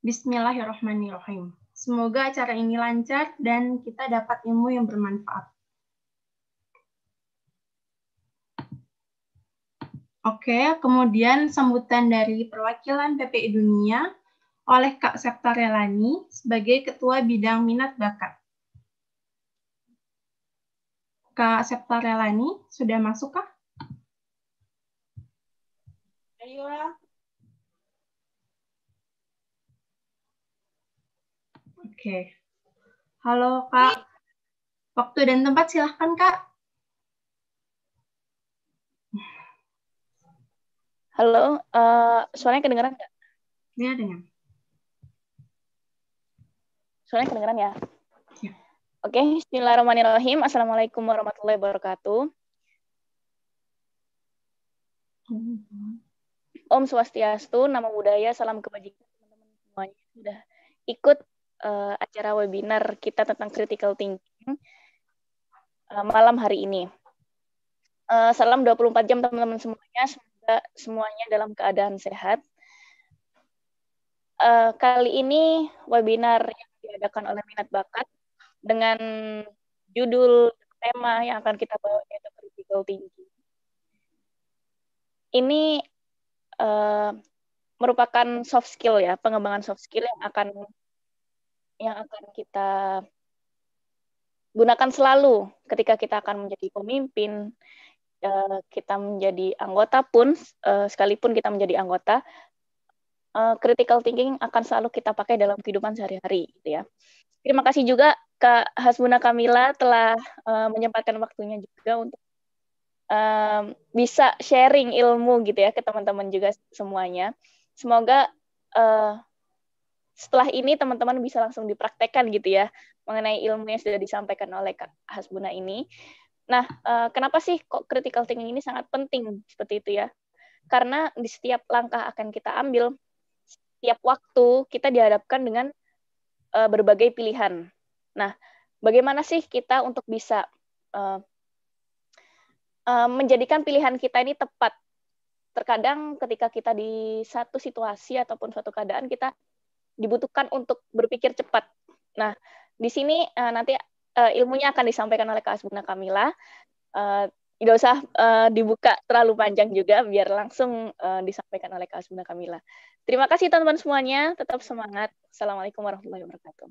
Bismillahirrahmanirrahim. Semoga acara ini lancar dan kita dapat ilmu yang bermanfaat. Oke, kemudian sambutan dari perwakilan PPI Dunia oleh Kak Septa Relani sebagai Ketua Bidang Minat Bakat. Kak Septa Relani, sudah masuk kah? Ayo Oke. Okay. Halo, Kak. Waktu dan tempat silahkan, Kak. Halo, uh, suaranya kedengeran nggak? Iya, dengar. Suaranya kedengeran ya? Iya. Oke, okay. Bismillahirrahmanirrahim. Assalamualaikum warahmatullahi wabarakatuh. Om Swastiastu, Nama Budaya, Salam Kebajikan, teman-teman semuanya. Sudah ikut uh, acara webinar kita tentang critical thinking uh, malam hari ini. Uh, salam 24 jam teman-teman semuanya, semoga semuanya dalam keadaan sehat. Uh, kali ini webinar yang diadakan oleh Minat Bakat dengan judul tema yang akan kita bawa yaitu critical thinking. Ini uh, merupakan soft skill ya, pengembangan soft skill yang akan yang akan kita gunakan selalu ketika kita akan menjadi pemimpin, eh, kita menjadi anggota pun, eh, sekalipun kita menjadi anggota, eh, critical thinking akan selalu kita pakai dalam kehidupan sehari-hari, gitu ya. Terima kasih juga Kak Hasbuna Kamila telah menyempatkan waktunya juga untuk bisa sharing ilmu gitu ya ke teman-teman juga semuanya. Semoga setelah ini teman-teman bisa langsung dipraktekkan gitu ya mengenai ilmu yang sudah disampaikan oleh Kak Hasbuna ini. Nah, eh, kenapa sih kok critical thinking ini sangat penting seperti itu ya? Karena di setiap langkah akan kita ambil, setiap waktu kita dihadapkan dengan eh, berbagai pilihan. Nah, bagaimana sih kita untuk bisa eh, menjadikan pilihan kita ini tepat? Terkadang ketika kita di satu situasi ataupun suatu keadaan kita dibutuhkan untuk berpikir cepat. Nah, di sini uh, nanti uh, ilmunya akan disampaikan oleh Kak Asbuna Kamila. Uh, eh, tidak usah uh, dibuka terlalu panjang juga, biar langsung uh, disampaikan oleh Kak Asbuna Kamila. Terima kasih teman-teman semuanya, tetap semangat. Assalamualaikum warahmatullahi wabarakatuh.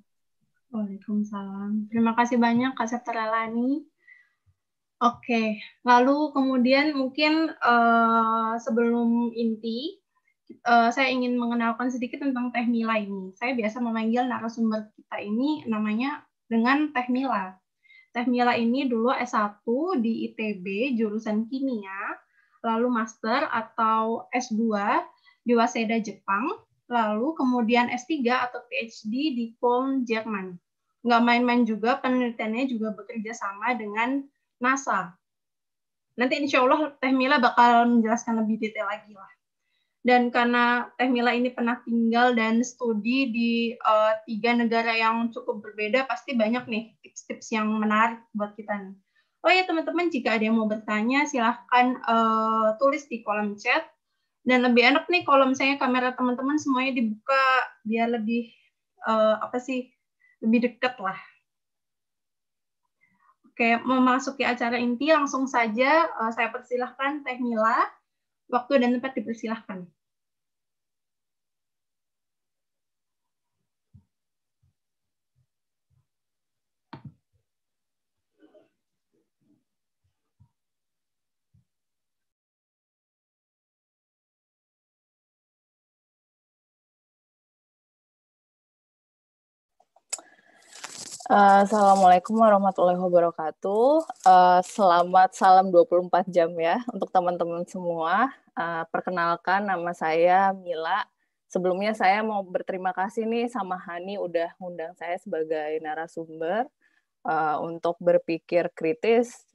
Waalaikumsalam. Terima kasih banyak Kak Lani. Oke, lalu kemudian mungkin uh, sebelum inti, Eh, saya ingin mengenalkan sedikit tentang Teh Mila ini. Saya biasa memanggil narasumber kita ini namanya dengan Teh Mila. Teh Mila ini dulu S1 di ITB jurusan kimia, lalu master atau S2 di Waseda Jepang, lalu kemudian S3 atau PhD di Köln Jerman. Nggak main-main juga, penelitiannya juga bekerja sama dengan NASA. Nanti insya Allah Teh Mila bakal menjelaskan lebih detail lagi lah dan karena Teh Mila ini pernah tinggal dan studi di uh, tiga negara yang cukup berbeda, pasti banyak nih tips-tips yang menarik buat kita nih. Oh ya teman-teman, jika ada yang mau bertanya, silahkan uh, tulis di kolom chat. Dan lebih enak nih kalau misalnya kamera teman-teman semuanya dibuka, biar lebih uh, apa sih lebih dekat lah. Oke, memasuki acara inti langsung saja uh, saya persilahkan Teh Mila Waktu dan tempat dipersilahkan. Eh, Assalamualaikum warahmatullahi wabarakatuh. Uh, selamat salam 24 jam ya untuk teman-teman semua. Uh, perkenalkan nama saya Mila. Sebelumnya saya mau berterima kasih nih sama Hani udah undang saya sebagai narasumber uh, untuk berpikir kritis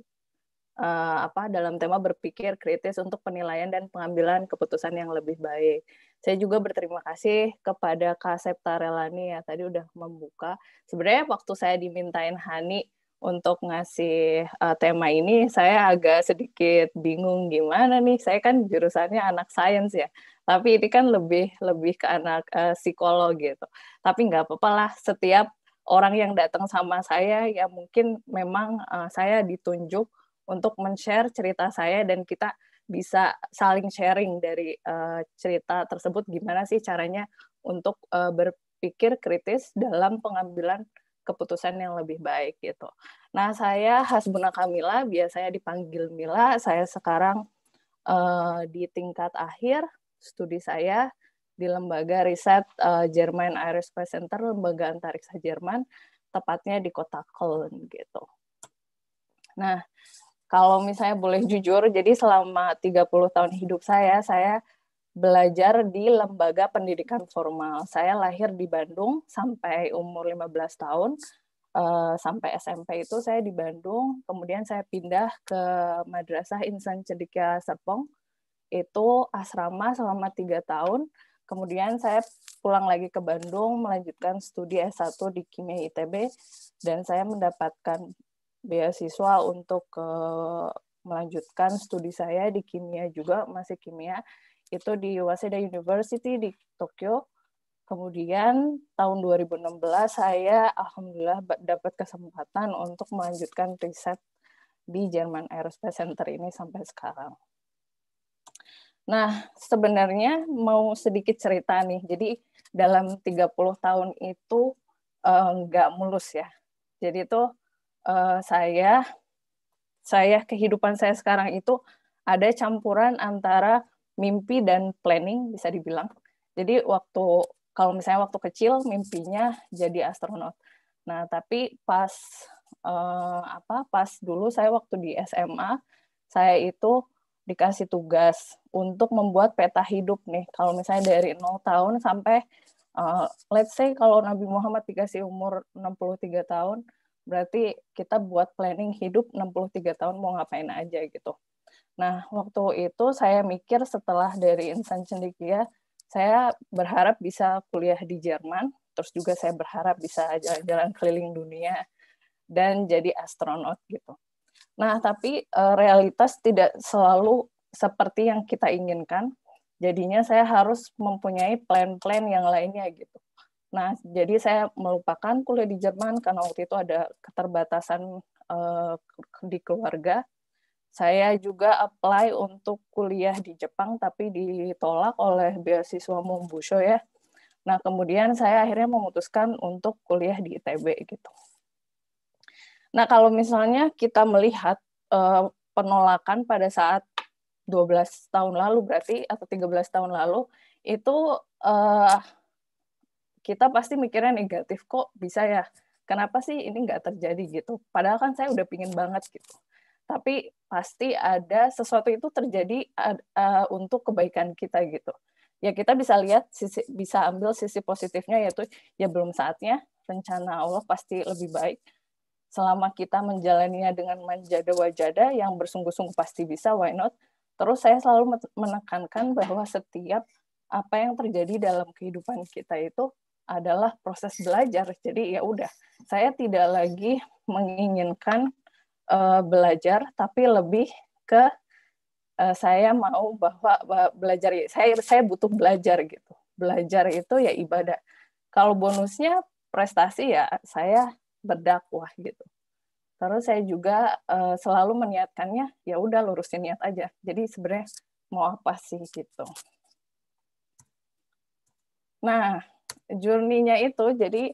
uh, apa dalam tema berpikir kritis untuk penilaian dan pengambilan keputusan yang lebih baik. Saya juga berterima kasih kepada Kak Septa Relani ya tadi udah membuka. Sebenarnya waktu saya dimintain Hani untuk ngasih uh, tema ini saya agak sedikit bingung gimana nih. Saya kan jurusannya anak sains ya. Tapi ini kan lebih lebih ke anak uh, psikolog gitu. Tapi nggak apa-apa lah setiap orang yang datang sama saya ya mungkin memang uh, saya ditunjuk untuk men-share cerita saya dan kita bisa saling sharing dari uh, cerita tersebut gimana sih caranya untuk uh, berpikir kritis dalam pengambilan keputusan yang lebih baik gitu. Nah, saya Hasbuna Kamila, biasanya dipanggil Mila. Saya sekarang uh, di tingkat akhir studi saya di lembaga riset uh, German Aerospace Center, lembaga antariksa Jerman, tepatnya di kota Köln gitu. Nah, kalau misalnya boleh jujur, jadi selama 30 tahun hidup saya, saya belajar di lembaga pendidikan formal. Saya lahir di Bandung sampai umur 15 tahun. Uh, sampai SMP itu saya di Bandung, kemudian saya pindah ke Madrasah Insan Cedika Serpong, itu asrama selama tiga tahun, kemudian saya pulang lagi ke Bandung melanjutkan studi S1 di Kimia ITB, dan saya mendapatkan beasiswa untuk ke eh, melanjutkan studi saya di kimia juga masih kimia itu di Waseda University di Tokyo. Kemudian tahun 2016 saya alhamdulillah dapat kesempatan untuk melanjutkan riset di Jerman Aerospace Center ini sampai sekarang. Nah, sebenarnya mau sedikit cerita nih. Jadi dalam 30 tahun itu eh, nggak eh, mulus ya. Jadi itu uh, saya saya kehidupan saya sekarang itu ada campuran antara mimpi dan planning bisa dibilang. Jadi waktu kalau misalnya waktu kecil mimpinya jadi astronot. Nah, tapi pas uh, apa? Pas dulu saya waktu di SMA, saya itu dikasih tugas untuk membuat peta hidup nih. Kalau misalnya dari 0 tahun sampai uh, let's say kalau Nabi Muhammad dikasih umur 63 tahun, Berarti kita buat planning hidup 63 tahun mau ngapain aja gitu. Nah, waktu itu saya mikir setelah dari insan cendekia, saya berharap bisa kuliah di Jerman, terus juga saya berharap bisa jalan-jalan keliling dunia dan jadi astronot gitu. Nah, tapi eh, realitas tidak selalu seperti yang kita inginkan. Jadinya saya harus mempunyai plan-plan yang lainnya gitu. Nah, jadi saya melupakan kuliah di Jerman karena waktu itu ada keterbatasan uh, di keluarga. Saya juga apply untuk kuliah di Jepang, tapi ditolak oleh beasiswa Mombusho ya. Nah, kemudian saya akhirnya memutuskan untuk kuliah di ITB gitu. Nah, kalau misalnya kita melihat uh, penolakan pada saat 12 tahun lalu berarti atau 13 tahun lalu itu uh, kita pasti mikirnya negatif kok bisa ya kenapa sih ini nggak terjadi gitu padahal kan saya udah pingin banget gitu tapi pasti ada sesuatu itu terjadi uh, untuk kebaikan kita gitu ya kita bisa lihat sisi, bisa ambil sisi positifnya yaitu ya belum saatnya rencana Allah pasti lebih baik selama kita menjalaninya dengan menjada wajada yang bersungguh-sungguh pasti bisa why not terus saya selalu menekankan bahwa setiap apa yang terjadi dalam kehidupan kita itu adalah proses belajar. Jadi ya udah, saya tidak lagi menginginkan uh, belajar, tapi lebih ke uh, saya mau bahwa, belajar saya saya butuh belajar gitu. Belajar itu ya ibadah. Kalau bonusnya prestasi ya saya berdakwah gitu. Terus saya juga uh, selalu meniatkannya ya udah lurusin niat aja. Jadi sebenarnya mau apa sih gitu. Nah, journey-nya itu jadi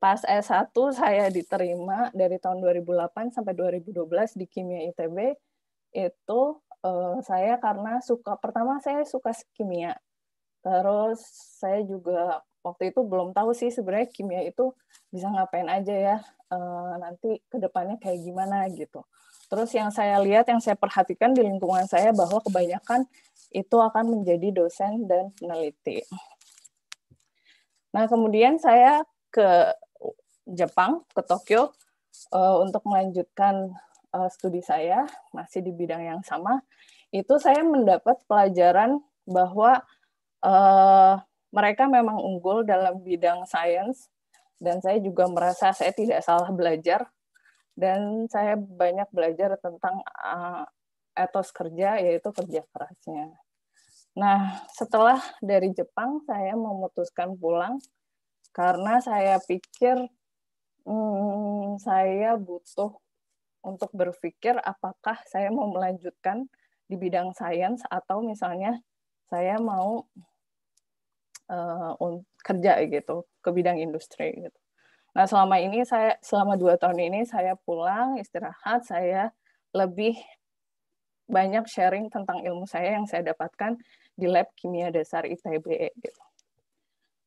pas S1 saya diterima dari tahun 2008 sampai 2012 di kimia ITB itu uh, saya karena suka pertama saya suka kimia terus saya juga waktu itu belum tahu sih sebenarnya kimia itu bisa ngapain aja ya uh, nanti depannya kayak gimana gitu terus yang saya lihat yang saya perhatikan di lingkungan saya bahwa kebanyakan itu akan menjadi dosen dan peneliti Nah, kemudian saya ke Jepang, ke Tokyo uh, untuk melanjutkan uh, studi saya masih di bidang yang sama. Itu saya mendapat pelajaran bahwa uh, mereka memang unggul dalam bidang sains dan saya juga merasa saya tidak salah belajar dan saya banyak belajar tentang uh, etos kerja yaitu kerja kerasnya Nah, setelah dari Jepang saya memutuskan pulang karena saya pikir hmm, saya butuh untuk berpikir apakah saya mau melanjutkan di bidang sains atau misalnya saya mau uh, kerja gitu ke bidang industri gitu. Nah selama ini saya selama dua tahun ini saya pulang istirahat saya lebih banyak sharing tentang ilmu saya yang saya dapatkan di lab kimia dasar ITB gitu.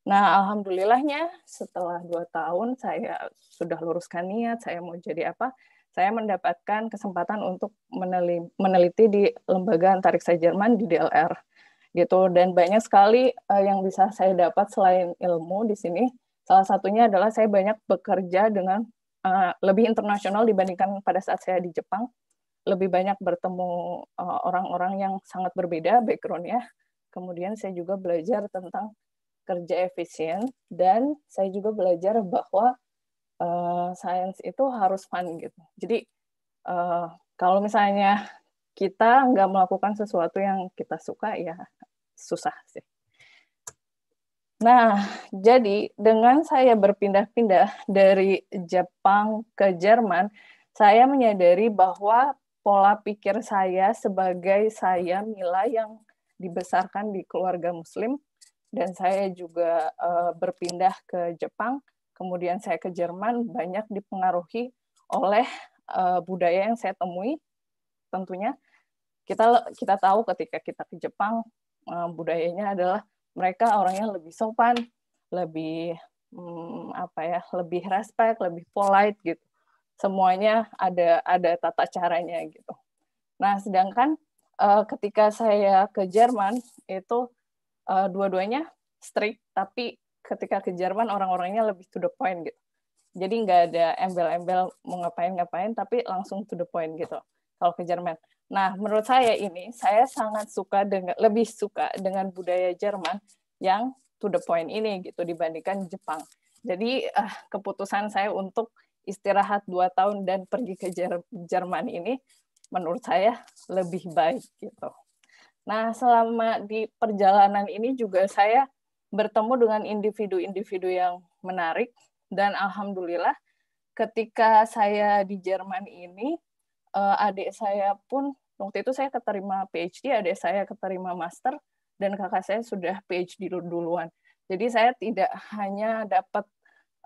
Nah, alhamdulillahnya setelah dua tahun saya sudah luruskan niat saya mau jadi apa, saya mendapatkan kesempatan untuk meneliti di lembaga antariksa Jerman di DLR gitu dan banyak sekali eh, yang bisa saya dapat selain ilmu di sini. Salah satunya adalah saya banyak bekerja dengan uh, lebih internasional dibandingkan pada saat saya di Jepang lebih banyak bertemu eh, orang-orang yang sangat berbeda backgroundnya. Kemudian saya juga belajar tentang kerja efisien dan saya juga belajar bahwa uh, sains itu harus fun gitu. Jadi uh, kalau misalnya kita nggak melakukan sesuatu yang kita suka ya susah sih. Nah, jadi dengan saya berpindah-pindah dari Jepang ke Jerman, saya menyadari bahwa pola pikir saya sebagai saya Mila yang dibesarkan di keluarga Muslim dan saya juga uh, berpindah ke Jepang, kemudian saya ke Jerman banyak dipengaruhi oleh uh, budaya yang saya temui tentunya kita kita tahu ketika kita ke Jepang uh, budayanya adalah mereka orangnya lebih sopan, lebih um, apa ya, lebih respect, lebih polite gitu semuanya ada ada tata caranya gitu. Nah, sedangkan uh, ketika saya ke Jerman itu uh, dua-duanya strict, tapi ketika ke Jerman orang-orangnya lebih to the point gitu. Jadi nggak ada embel-embel mau ngapain-ngapain, tapi langsung to the point gitu kalau ke Jerman. Nah, menurut saya ini saya sangat suka dengan lebih suka dengan budaya Jerman yang to the point ini gitu dibandingkan Jepang. Jadi uh, keputusan saya untuk istirahat dua tahun dan pergi ke Jerman ini menurut saya lebih baik gitu. Nah, selama di perjalanan ini juga saya bertemu dengan individu-individu yang menarik dan alhamdulillah ketika saya di Jerman ini eh, adik saya pun waktu itu saya keterima PhD, adik saya keterima master dan kakak saya sudah PhD duluan. Jadi saya tidak hanya dapat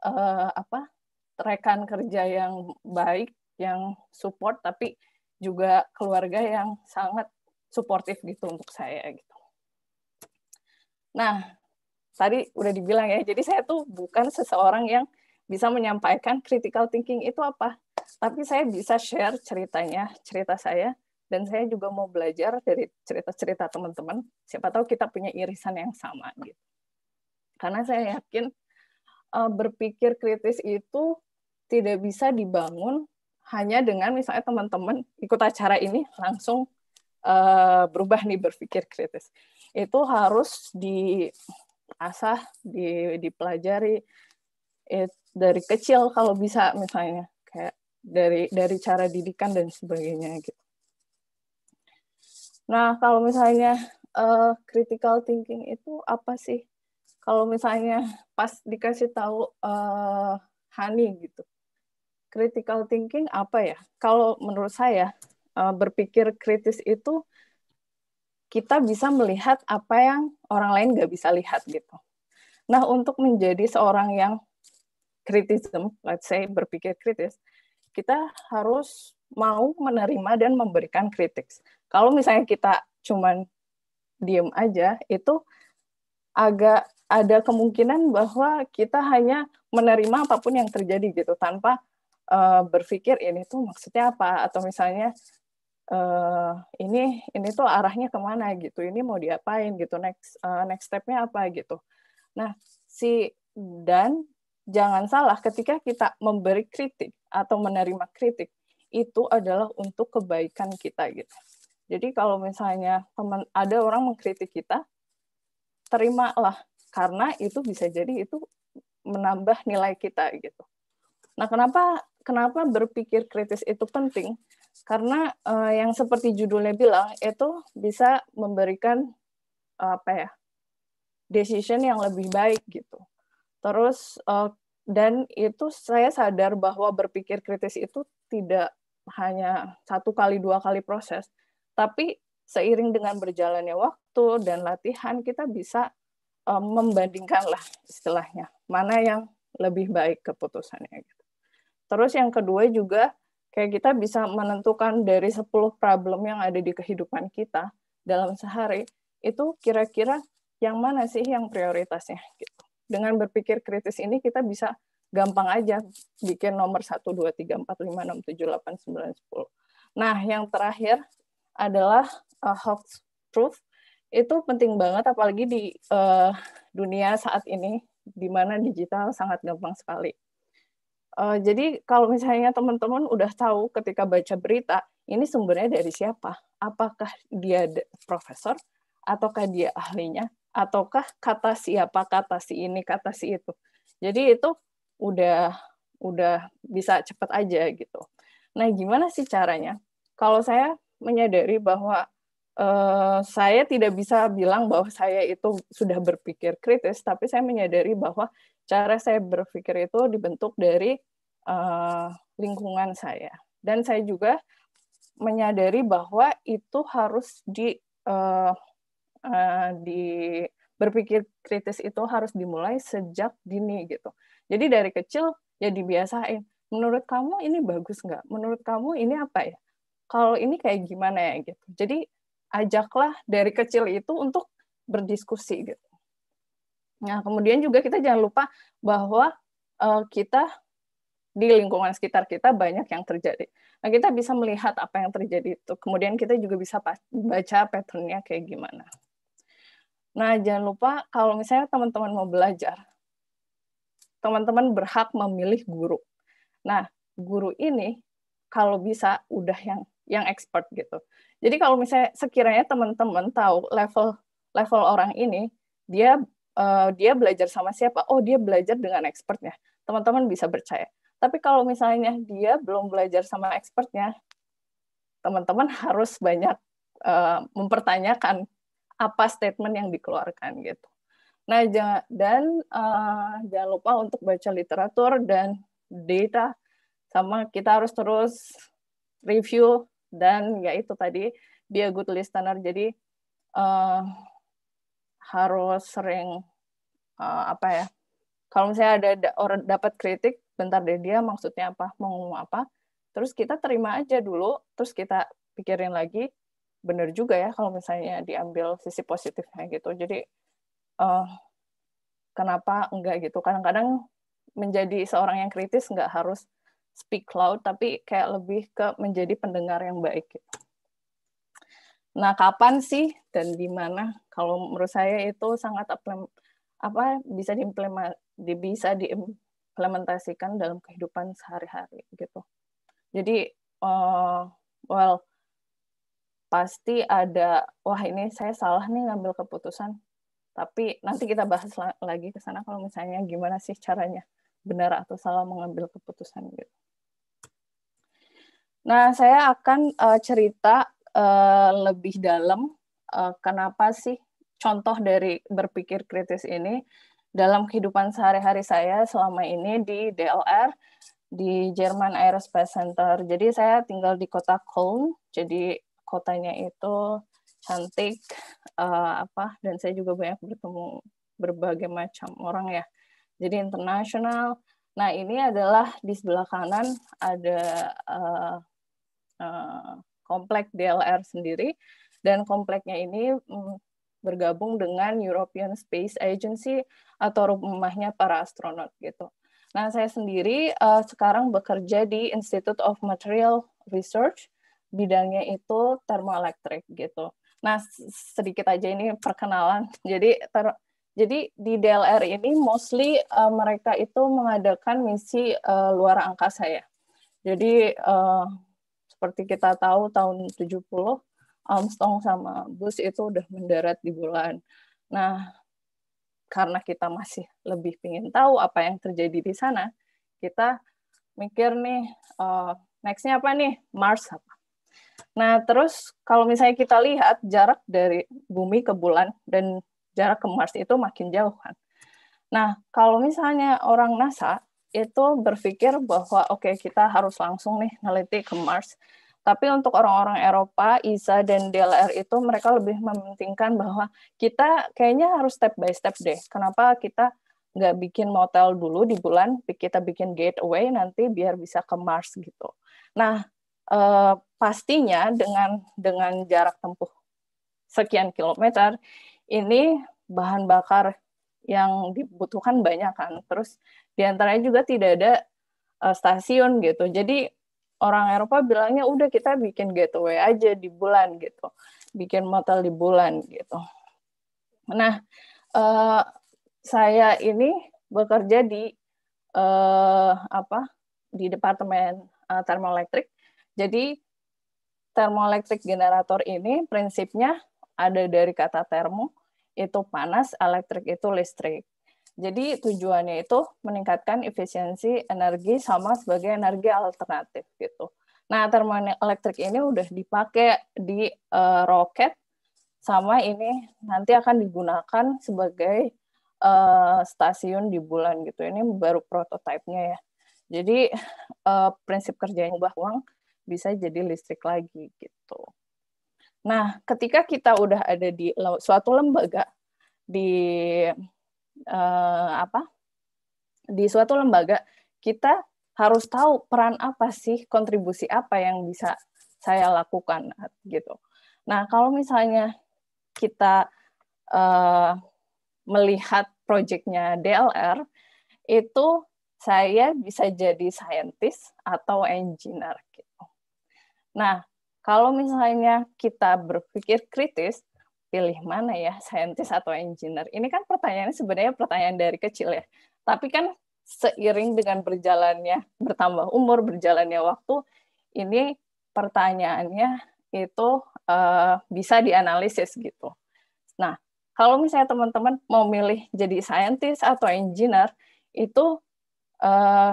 uh, apa rekan kerja yang baik, yang support, tapi juga keluarga yang sangat suportif gitu untuk saya gitu. Nah, tadi udah dibilang ya, jadi saya tuh bukan seseorang yang bisa menyampaikan critical thinking itu apa, tapi saya bisa share ceritanya, cerita saya, dan saya juga mau belajar dari cerita-cerita teman-teman. Siapa tahu kita punya irisan yang sama gitu. Karena saya yakin eh, berpikir kritis itu tidak bisa dibangun hanya dengan misalnya teman-teman ikut acara ini langsung uh, berubah nih berpikir kritis. Itu harus diasah, di, dipelajari it, dari kecil kalau bisa misalnya kayak dari dari cara didikan dan sebagainya gitu. Nah kalau misalnya uh, critical thinking itu apa sih? Kalau misalnya pas dikasih tahu uh, Hani gitu, critical thinking apa ya? Kalau menurut saya eh, berpikir kritis itu kita bisa melihat apa yang orang lain nggak bisa lihat gitu. Nah untuk menjadi seorang yang kritism, let's say berpikir kritis, kita harus mau menerima dan memberikan kritik. Kalau misalnya kita cuman diem aja, itu agak ada kemungkinan bahwa kita hanya menerima apapun yang terjadi gitu tanpa uh, berpikir ini tuh maksudnya apa atau misalnya uh, ini ini tuh arahnya kemana gitu ini mau diapain gitu next uh, next stepnya apa gitu nah si dan jangan salah ketika kita memberi kritik atau menerima kritik itu adalah untuk kebaikan kita gitu jadi kalau misalnya teman ada orang mengkritik kita terimalah karena itu bisa jadi itu menambah nilai kita gitu nah kenapa kenapa berpikir kritis itu penting? Karena uh, yang seperti judulnya bilang itu bisa memberikan uh, apa ya decision yang lebih baik gitu. Terus uh, dan itu saya sadar bahwa berpikir kritis itu tidak hanya satu kali dua kali proses, tapi seiring dengan berjalannya waktu dan latihan kita bisa um, eh, membandingkan lah istilahnya mana yang lebih baik keputusannya. Gitu. Terus yang kedua juga kayak kita bisa menentukan dari 10 problem yang ada di kehidupan kita dalam sehari itu kira-kira yang mana sih yang prioritasnya gitu. Dengan berpikir kritis ini kita bisa gampang aja bikin nomor 1 2 3 4 5 6 7 8 9 10. Nah, yang terakhir adalah uh, eh, hoax proof itu penting banget apalagi di uh, dunia saat ini di mana digital sangat gampang sekali Uh, jadi kalau misalnya teman-teman udah tahu ketika baca berita, ini sumbernya dari siapa? Apakah dia profesor? Ataukah dia ahlinya? Ataukah kata siapa, kata si ini, kata si itu? Jadi itu udah udah bisa cepat aja gitu. Nah, gimana sih caranya? Kalau saya menyadari bahwa Uh, saya tidak bisa bilang bahwa saya itu sudah berpikir kritis, tapi saya menyadari bahwa cara saya berpikir itu dibentuk dari Eh, lingkungan saya. Dan saya juga menyadari bahwa itu harus di uh, uh, di berpikir kritis itu harus dimulai sejak dini gitu. Jadi dari kecil ya dibiasain. Menurut kamu ini bagus nggak? Menurut kamu ini apa ya? Kalau ini kayak gimana ya gitu. Jadi ajaklah dari kecil itu untuk berdiskusi gitu. Nah kemudian juga kita jangan lupa bahwa uh, kita di lingkungan sekitar kita banyak yang terjadi. Nah, kita bisa melihat apa yang terjadi itu. Kemudian kita juga bisa baca patternnya kayak gimana. Nah, jangan lupa kalau misalnya teman-teman mau belajar, teman-teman berhak memilih guru. Nah, guru ini kalau bisa udah yang yang expert gitu. Jadi kalau misalnya sekiranya teman-teman tahu level level orang ini, dia uh, dia belajar sama siapa? Oh, dia belajar dengan expertnya. Teman-teman bisa percaya. Tapi kalau misalnya dia belum belajar sama expertnya, teman-teman harus banyak uh, mempertanyakan apa statement yang dikeluarkan gitu. Nah, jangan, dan uh, jangan lupa untuk baca literatur dan data sama kita harus terus review dan ya itu tadi dia good listener. Jadi uh, harus sering uh, apa ya? Kalau misalnya ada, ada orang dapat kritik, bentar deh dia maksudnya apa mau ngomong apa terus kita terima aja dulu terus kita pikirin lagi bener juga ya kalau misalnya diambil sisi positifnya gitu jadi uh, kenapa enggak gitu kadang-kadang menjadi seorang yang kritis nggak harus speak loud tapi kayak lebih ke menjadi pendengar yang baik gitu. Nah, kapan sih dan di mana? Kalau menurut saya itu sangat apa bisa diimplement bisa di, implementasikan dalam kehidupan sehari-hari gitu. Jadi uh, well pasti ada wah ini saya salah nih ngambil keputusan. Tapi nanti kita bahas lagi ke sana kalau misalnya gimana sih caranya benar atau salah mengambil keputusan gitu. Nah, saya akan uh, cerita uh, lebih dalam uh, kenapa sih contoh dari berpikir kritis ini dalam kehidupan sehari-hari saya selama ini di DLR di Jerman Aerospace Center. Jadi saya tinggal di kota Köln. Jadi kotanya itu cantik uh, apa dan saya juga banyak bertemu berbagai macam orang ya. Jadi internasional. Nah, ini adalah di sebelah kanan ada uh, uh, komplek DLR sendiri dan kompleknya ini um, bergabung dengan European Space Agency atau rumahnya para astronot gitu. Nah, saya sendiri uh, sekarang bekerja di Institute of Material Research, bidangnya itu termoelektrik gitu. Nah, sedikit aja ini perkenalan. Jadi ter jadi di DLR ini mostly uh, mereka itu mengadakan misi uh, luar angkasa ya. Jadi uh, seperti kita tahu tahun 70 Armstrong sama Bus itu udah mendarat di bulan. Nah, karena kita masih lebih ingin tahu apa yang terjadi di sana, kita mikir nih uh, nextnya apa nih Mars apa. Nah terus kalau misalnya kita lihat jarak dari bumi ke bulan dan jarak ke Mars itu makin jauh kan. Nah kalau misalnya orang NASA itu berpikir bahwa oke okay, kita harus langsung nih neliti ke Mars tapi untuk orang-orang Eropa, ISA dan DLR itu mereka lebih mementingkan bahwa kita kayaknya harus step by step deh. Kenapa kita nggak bikin motel dulu di bulan, kita bikin gateway nanti biar bisa ke Mars gitu. Nah, eh, pastinya dengan dengan jarak tempuh sekian kilometer, ini bahan bakar yang dibutuhkan banyak kan. Terus diantaranya juga tidak ada eh, stasiun gitu. Jadi orang Eropa bilangnya udah kita bikin getaway aja di bulan gitu, bikin motel di bulan gitu. Nah, uh, saya ini bekerja di uh, apa di departemen uh, termoelektrik. Jadi termoelektrik generator ini prinsipnya ada dari kata termo itu panas, elektrik itu listrik. Jadi tujuannya itu meningkatkan efisiensi energi sama sebagai energi alternatif gitu. Nah, termoelektrik ini udah dipakai di uh, roket sama ini nanti akan digunakan sebagai uh, stasiun di bulan gitu. Ini baru prototipenya ya. Jadi uh, prinsip kerjanya ubah uang bisa jadi listrik lagi gitu. Nah, ketika kita udah ada di suatu lembaga di uh, apa di suatu lembaga kita harus tahu peran apa sih kontribusi apa yang bisa saya lakukan gitu. Nah kalau misalnya kita uh, melihat proyeknya DLR itu saya bisa jadi scientist atau engineer gitu. Nah kalau misalnya kita berpikir kritis pilih mana ya, scientist atau engineer? Ini kan pertanyaannya sebenarnya pertanyaan dari kecil ya. Tapi kan seiring dengan berjalannya bertambah umur, berjalannya waktu, ini pertanyaannya itu uh, bisa dianalisis gitu. Nah, kalau misalnya teman-teman mau milih jadi scientist atau engineer, itu eh,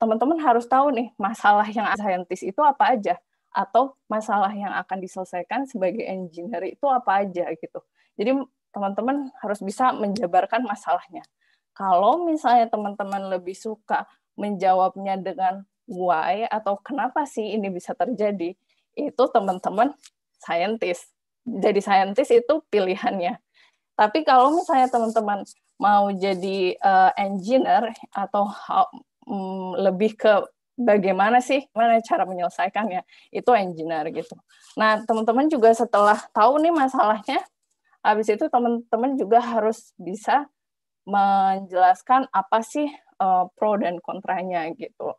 teman-teman harus tahu nih masalah yang scientist itu apa aja atau masalah yang akan diselesaikan sebagai engineer itu apa aja gitu. Jadi teman-teman harus bisa menjabarkan masalahnya. Kalau misalnya teman-teman lebih suka menjawabnya dengan why atau kenapa sih ini bisa terjadi, itu teman-teman saintis. Jadi saintis itu pilihannya. Tapi kalau misalnya teman-teman mau jadi uh, engineer atau um, lebih ke bagaimana sih, mana cara menyelesaikannya. Itu engineer gitu. Nah, teman-teman juga setelah tahu nih masalahnya, habis itu teman-teman juga harus bisa menjelaskan apa sih uh, pro dan kontranya gitu.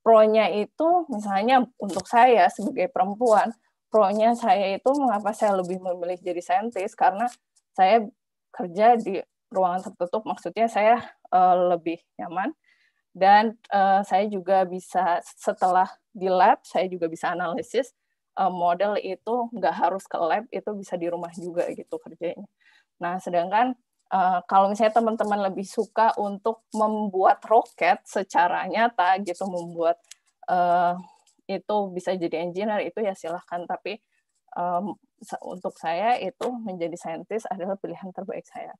Pronya itu misalnya untuk saya sebagai perempuan, pronya saya itu mengapa saya lebih memilih jadi saintis karena saya kerja di ruangan tertutup maksudnya saya uh, lebih nyaman dan uh, saya juga bisa setelah di lab saya juga bisa analisis uh, model itu nggak harus ke lab itu bisa di rumah juga gitu kerjanya. Nah sedangkan uh, kalau misalnya teman-teman lebih suka untuk membuat roket secara nyata gitu membuat uh, itu bisa jadi engineer itu ya silahkan tapi um, untuk saya itu menjadi saintis adalah pilihan terbaik saya.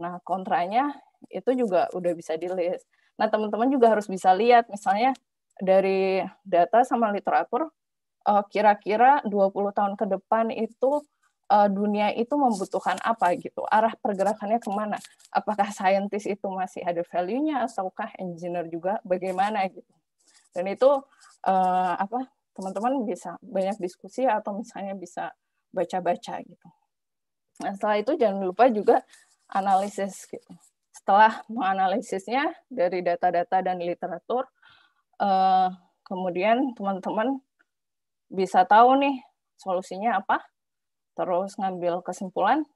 Nah kontranya itu juga udah bisa di list Nah, teman-teman juga harus bisa lihat misalnya dari data sama literatur eh, kira-kira 20 tahun ke depan itu eh, dunia itu membutuhkan apa gitu arah pergerakannya kemana apakah saintis itu masih ada value-nya ataukah engineer juga bagaimana gitu dan itu eh, apa teman-teman bisa banyak diskusi atau misalnya bisa baca-baca gitu nah, setelah itu jangan lupa juga analisis gitu setelah menganalisisnya dari data-data dan literatur, eh, kemudian teman-teman bisa tahu nih solusinya apa, terus ngambil kesimpulan,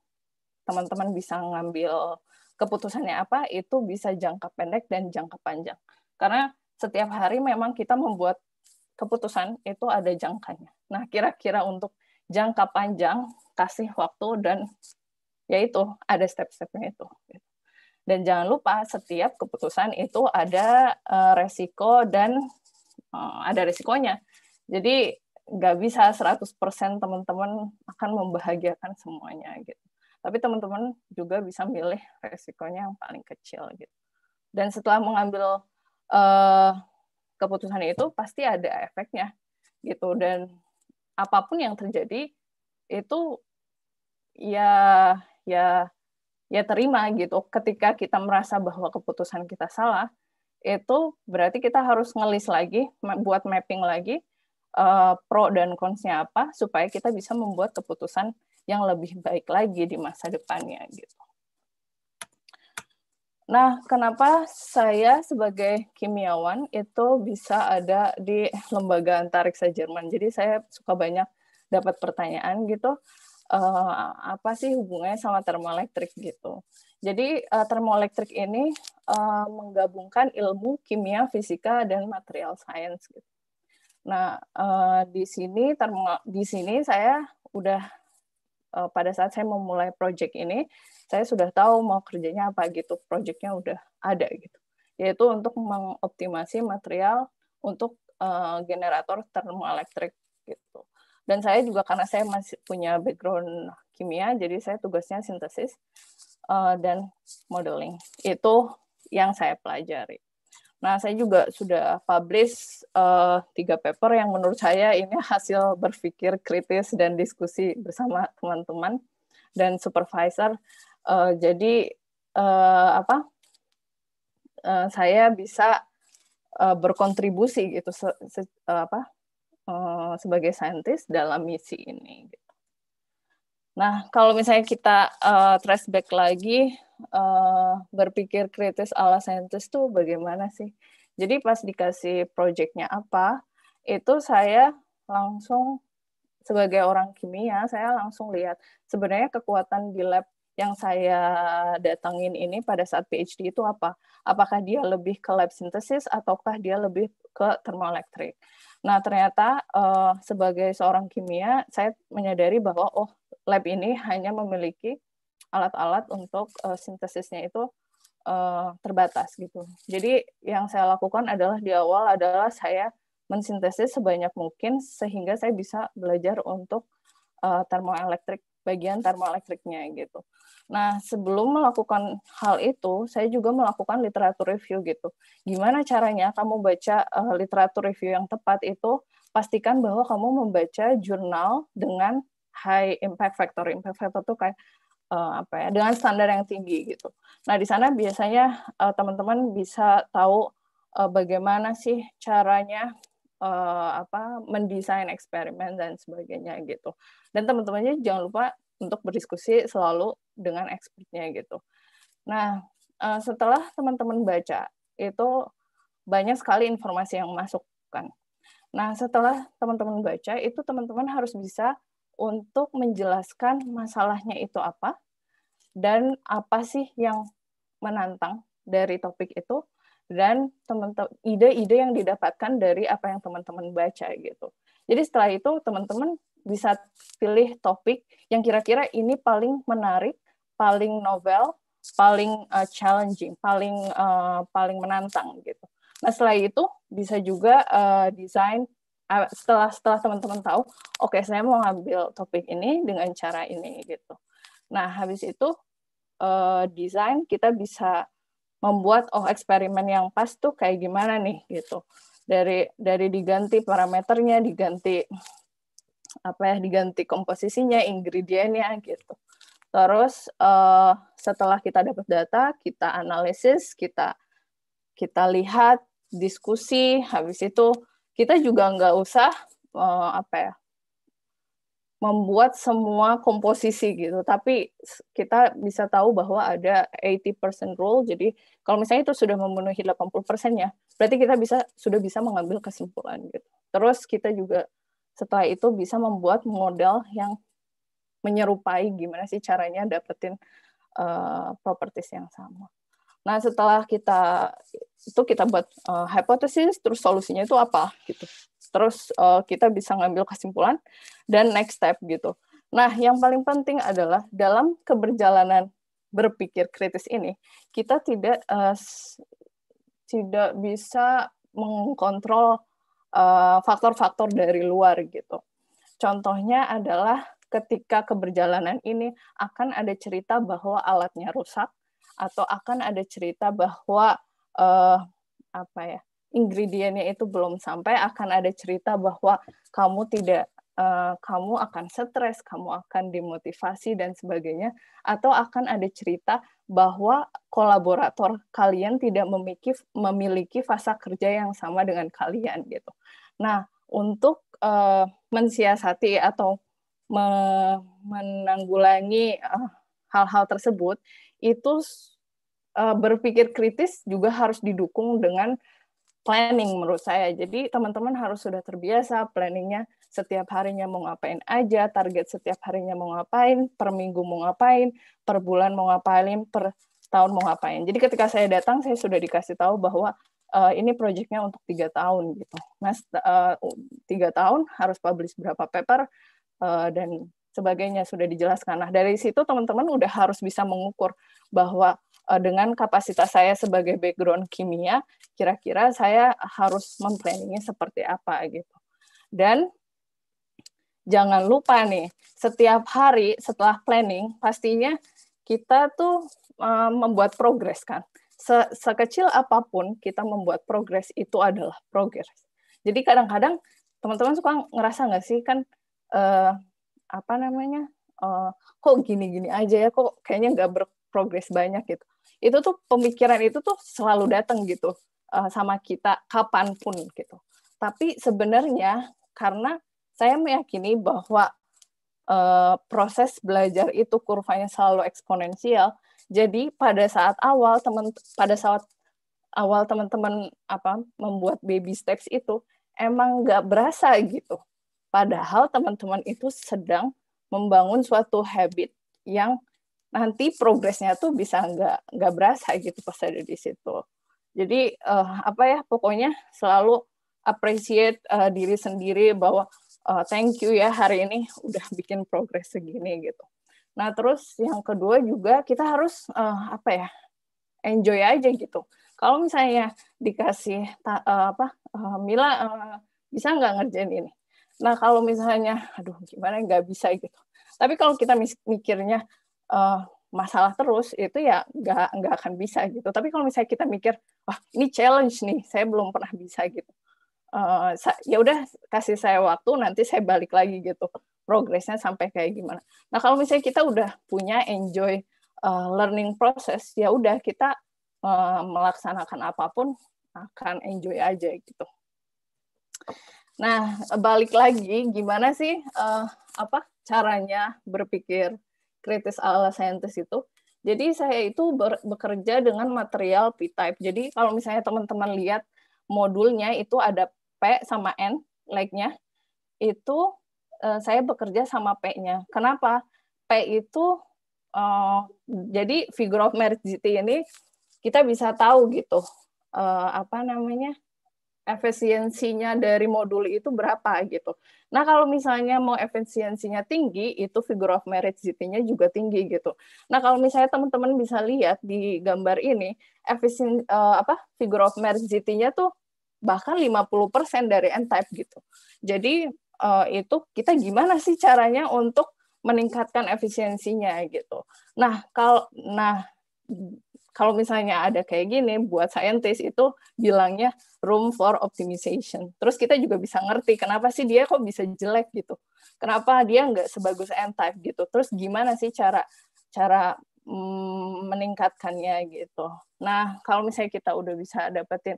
teman-teman bisa ngambil keputusannya apa, itu bisa jangka pendek dan jangka panjang. Karena setiap hari memang kita membuat keputusan itu ada jangkanya. Nah, kira-kira untuk jangka panjang kasih waktu dan yaitu ada step-stepnya itu. Gitu. Dan jangan lupa setiap keputusan itu ada eh, resiko dan eh, ada resikonya. Jadi nggak bisa 100% teman-teman akan membahagiakan semuanya gitu. Tapi teman-teman juga bisa milih resikonya yang paling kecil gitu. Dan setelah mengambil uh, keputusan itu pasti ada efeknya gitu dan apapun yang terjadi itu ya ya ya terima gitu. Ketika kita merasa bahwa keputusan kita salah, itu berarti kita harus ngelis lagi, buat mapping lagi uh, pro dan konsnya apa supaya kita bisa membuat keputusan yang lebih baik lagi di masa depannya gitu. Nah, kenapa saya sebagai kimiawan itu bisa ada di lembaga antariksa Jerman? Jadi saya suka banyak dapat pertanyaan gitu uh, apa sih hubungannya sama termoelektrik gitu. Jadi uh, termoelektrik ini uh, menggabungkan ilmu kimia, fisika dan material science gitu. Nah, uh, di sini termo di sini saya udah uh, pada saat saya memulai project ini, saya sudah tahu mau kerjanya apa gitu. Projectnya udah ada gitu. Yaitu untuk mengoptimasi material untuk uh, generator termoelektrik gitu. Dan saya juga karena saya masih punya background kimia, jadi saya tugasnya sintesis uh, dan modeling. Itu yang saya pelajari. Nah, saya juga sudah publish uh, tiga paper yang menurut saya ini hasil berpikir kritis dan diskusi bersama teman-teman dan supervisor. Uh, jadi uh, apa? Uh, saya bisa uh, berkontribusi gitu se, se, apa? Eh, sebagai saintis dalam misi ini. Gitu. Nah, kalau misalnya kita uh, trace back lagi, uh, berpikir kritis ala saintis itu bagaimana sih? Jadi pas dikasih proyeknya apa, itu saya langsung sebagai orang kimia, saya langsung lihat sebenarnya kekuatan di lab yang saya datangin ini pada saat PhD itu apa? Apakah dia lebih ke lab sintesis ataukah dia lebih ke termoelektrik? Nah, ternyata uh, sebagai seorang kimia, saya menyadari bahwa oh, lab ini hanya memiliki alat-alat untuk uh, sintesisnya itu uh, terbatas gitu. Jadi yang saya lakukan adalah di awal adalah saya mensintesis sebanyak mungkin sehingga saya bisa belajar untuk uh, termoelektrik bagian termoelektriknya gitu. Nah, sebelum melakukan hal itu, saya juga melakukan literatur review gitu. Gimana caranya kamu baca uh, literatur review yang tepat itu? Pastikan bahwa kamu membaca jurnal dengan high impact factor. Impact factor itu kayak uh, apa ya? Dengan standar yang tinggi gitu. Nah, di sana biasanya eh, teman-teman uh, bisa tahu uh, bagaimana sih caranya uh, apa mendesain eksperimen dan sebagainya gitu. Dan teman-temannya jangan lupa untuk berdiskusi selalu dengan expertnya gitu. Nah, uh, setelah teman-teman baca itu banyak sekali informasi yang masuk kan. Nah, setelah teman-teman baca itu teman-teman harus bisa untuk menjelaskan masalahnya itu apa dan apa sih yang menantang dari topik itu dan teman-teman ide-ide yang didapatkan dari apa yang teman-teman baca gitu. Jadi setelah itu teman-teman bisa pilih topik yang kira-kira ini paling menarik, paling novel, paling uh, challenging, paling uh, paling menantang gitu. Nah setelah itu bisa juga uh, desain setelah setelah teman-teman tahu, oke okay, saya mau ngambil topik ini dengan cara ini gitu. Nah habis itu uh, desain kita bisa membuat oh eksperimen yang pas tuh kayak gimana nih gitu dari dari diganti parameternya diganti apa ya diganti komposisinya ingredientnya gitu terus uh, setelah kita dapat data kita analisis kita kita lihat diskusi habis itu kita juga nggak usah uh, apa ya membuat semua komposisi gitu. Tapi kita bisa tahu bahwa ada 80% rule. Jadi kalau misalnya itu sudah memenuhi 80% ya, berarti kita bisa sudah bisa mengambil kesimpulan gitu. Terus kita juga setelah itu bisa membuat model yang menyerupai gimana sih caranya dapetin uh, properties yang sama. Nah, setelah kita itu kita buat uh, eh, hipotesis terus solusinya itu apa gitu terus uh, kita bisa ngambil kesimpulan dan next step gitu. Nah, yang paling penting adalah dalam keberjalanan berpikir kritis ini, kita tidak uh, tidak bisa mengkontrol eh, faktor-faktor uh, dari luar gitu. Contohnya adalah ketika keberjalanan ini akan ada cerita bahwa alatnya rusak atau akan ada cerita bahwa uh, apa ya ingredientnya itu belum sampai akan ada cerita bahwa kamu tidak uh, kamu akan stres, kamu akan dimotivasi dan sebagainya atau akan ada cerita bahwa kolaborator kalian tidak memiliki memiliki fasa kerja yang sama dengan kalian gitu. Nah, untuk uh, mensiasati atau me menanggulangi hal eh, hal-hal tersebut itu berpikir kritis juga harus didukung dengan planning menurut saya. Jadi teman-teman harus sudah terbiasa planningnya setiap harinya mau ngapain aja, target setiap harinya mau ngapain, per minggu mau ngapain, per bulan mau ngapain, per tahun mau ngapain. Jadi ketika saya datang, saya sudah dikasih tahu bahwa uh, ini proyeknya untuk tiga tahun gitu. Mas eh, tiga tahun harus publish berapa paper uh, dan sebagainya sudah dijelaskan. Nah dari situ teman-teman udah harus bisa mengukur bahwa Eh, dengan kapasitas saya sebagai background kimia, kira-kira saya harus memplanningnya seperti apa gitu. Dan jangan lupa nih, setiap hari setelah planning pastinya kita tuh eh, membuat progres kan. Sekecil apapun kita membuat progres itu adalah progres. Jadi kadang-kadang teman-teman suka ngerasa nggak sih kan uh, apa namanya uh, kok gini-gini aja ya kok kayaknya nggak berprogres banyak gitu itu tuh pemikiran itu tuh selalu datang gitu uh, sama kita kapanpun gitu. Tapi sebenarnya karena saya meyakini bahwa uh, proses belajar itu kurvanya selalu eksponensial. Jadi pada saat awal teman pada saat awal teman-teman apa membuat baby steps itu emang nggak berasa gitu. Padahal teman-teman itu sedang membangun suatu habit yang nanti progresnya tuh bisa nggak nggak berasa gitu pas ada di situ. Jadi uh, apa ya pokoknya selalu appreciate uh, diri sendiri bahwa uh, thank you ya hari ini udah bikin progres segini gitu. Nah terus yang kedua juga kita harus uh, apa ya enjoy aja gitu. Kalau misalnya dikasih ta, uh, apa uh, Mila uh, bisa nggak ngerjain ini? Nah kalau misalnya aduh gimana nggak bisa gitu. Tapi kalau kita mikirnya uh, masalah terus itu ya nggak nggak akan bisa gitu tapi kalau misalnya kita mikir wah ini challenge nih saya belum pernah bisa gitu uh, ya udah kasih saya waktu nanti saya balik lagi gitu progresnya sampai kayak gimana nah kalau misalnya kita udah punya enjoy uh, learning process ya udah kita uh, melaksanakan apapun akan enjoy aja gitu nah balik lagi gimana sih uh, apa caranya berpikir kritis ala saintis itu. Jadi saya itu bekerja dengan material P-type. Jadi kalau misalnya teman-teman lihat modulnya itu ada P sama N, like-nya, itu uh, saya bekerja sama P-nya. Kenapa? P itu, uh, jadi figure of merit GT ini kita bisa tahu gitu, eh, apa namanya, efisiensinya dari modul itu berapa gitu. Nah, kalau misalnya mau efisiensinya tinggi, itu figure of merit GT-nya juga tinggi gitu. Nah, kalau misalnya teman-teman bisa lihat di gambar ini, efisien uh, apa figure of merit GT-nya tuh bahkan 50% dari n-type gitu. Jadi uh, itu kita gimana sih caranya untuk meningkatkan efisiensinya gitu. Nah, kalau nah kalau misalnya ada kayak gini, buat scientist itu bilangnya room for optimization. Terus kita juga bisa ngerti kenapa sih dia kok bisa jelek gitu. Kenapa dia nggak sebagus N-type gitu. Terus gimana sih cara cara mm, meningkatkannya gitu. Nah, kalau misalnya kita udah bisa dapetin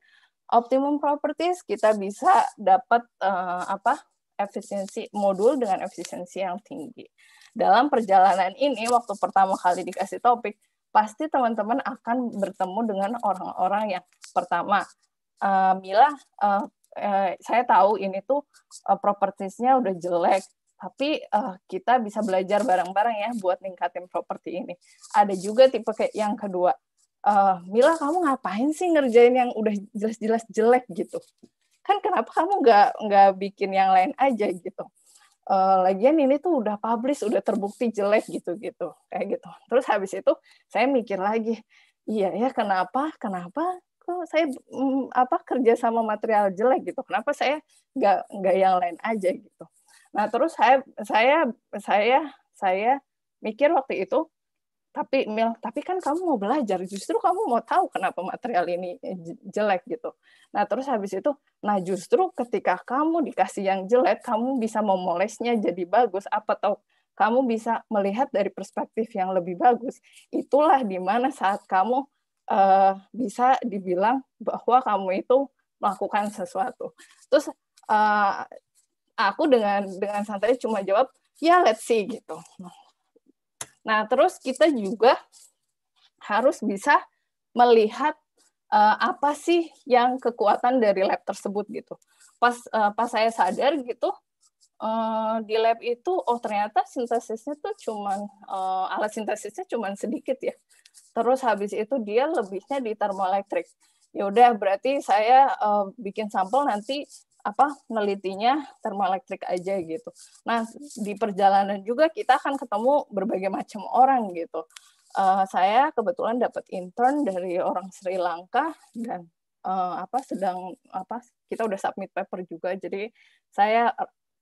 optimum properties, kita bisa dapat uh, eh, apa? efisiensi modul dengan efisiensi yang tinggi. Dalam perjalanan ini waktu pertama kali dikasih topik, pasti teman-teman akan bertemu dengan orang-orang yang pertama uh, Mila uh, saya tahu ini tuh uh, propertisnya udah jelek tapi uh, kita bisa belajar bareng-bareng ya buat ningkatin properti ini ada juga tipe kayak yang kedua uh, Mila kamu ngapain sih ngerjain yang udah jelas-jelas jelek gitu kan kenapa kamu nggak nggak bikin yang lain aja gitu uh, lagian ini tuh udah publish, udah terbukti jelek gitu-gitu, kayak gitu. Terus habis itu saya mikir lagi, iya ya kenapa, kenapa kok saya mm, apa kerja sama material jelek gitu, kenapa saya nggak nggak yang lain aja gitu. Nah terus saya saya saya saya mikir waktu itu tapi Mil, tapi kan kamu mau belajar, justru kamu mau tahu kenapa material ini eh, jelek gitu. Nah, terus habis itu, nah justru ketika kamu dikasih yang jelek, kamu bisa memolesnya jadi bagus, apa tahu kamu bisa melihat dari perspektif yang lebih bagus. Itulah di mana saat kamu uh, bisa dibilang bahwa kamu itu melakukan sesuatu. Terus uh, aku dengan dengan santai cuma jawab, ya let's see gitu Nah, terus kita juga harus bisa melihat uh, apa sih yang kekuatan dari lab tersebut gitu. Pas uh, pas saya sadar gitu uh, di lab itu oh ternyata sintesisnya tuh cuman uh, alat sintesisnya cuman sedikit ya. Terus habis itu dia lebihnya di termoelektrik. Ya udah berarti saya uh, bikin sampel nanti apa melitinya termoelektrik aja gitu. Nah di perjalanan juga kita akan ketemu berbagai macam orang gitu. Uh, saya kebetulan dapat intern dari orang Sri Lanka dan uh, apa sedang apa kita udah submit paper juga jadi saya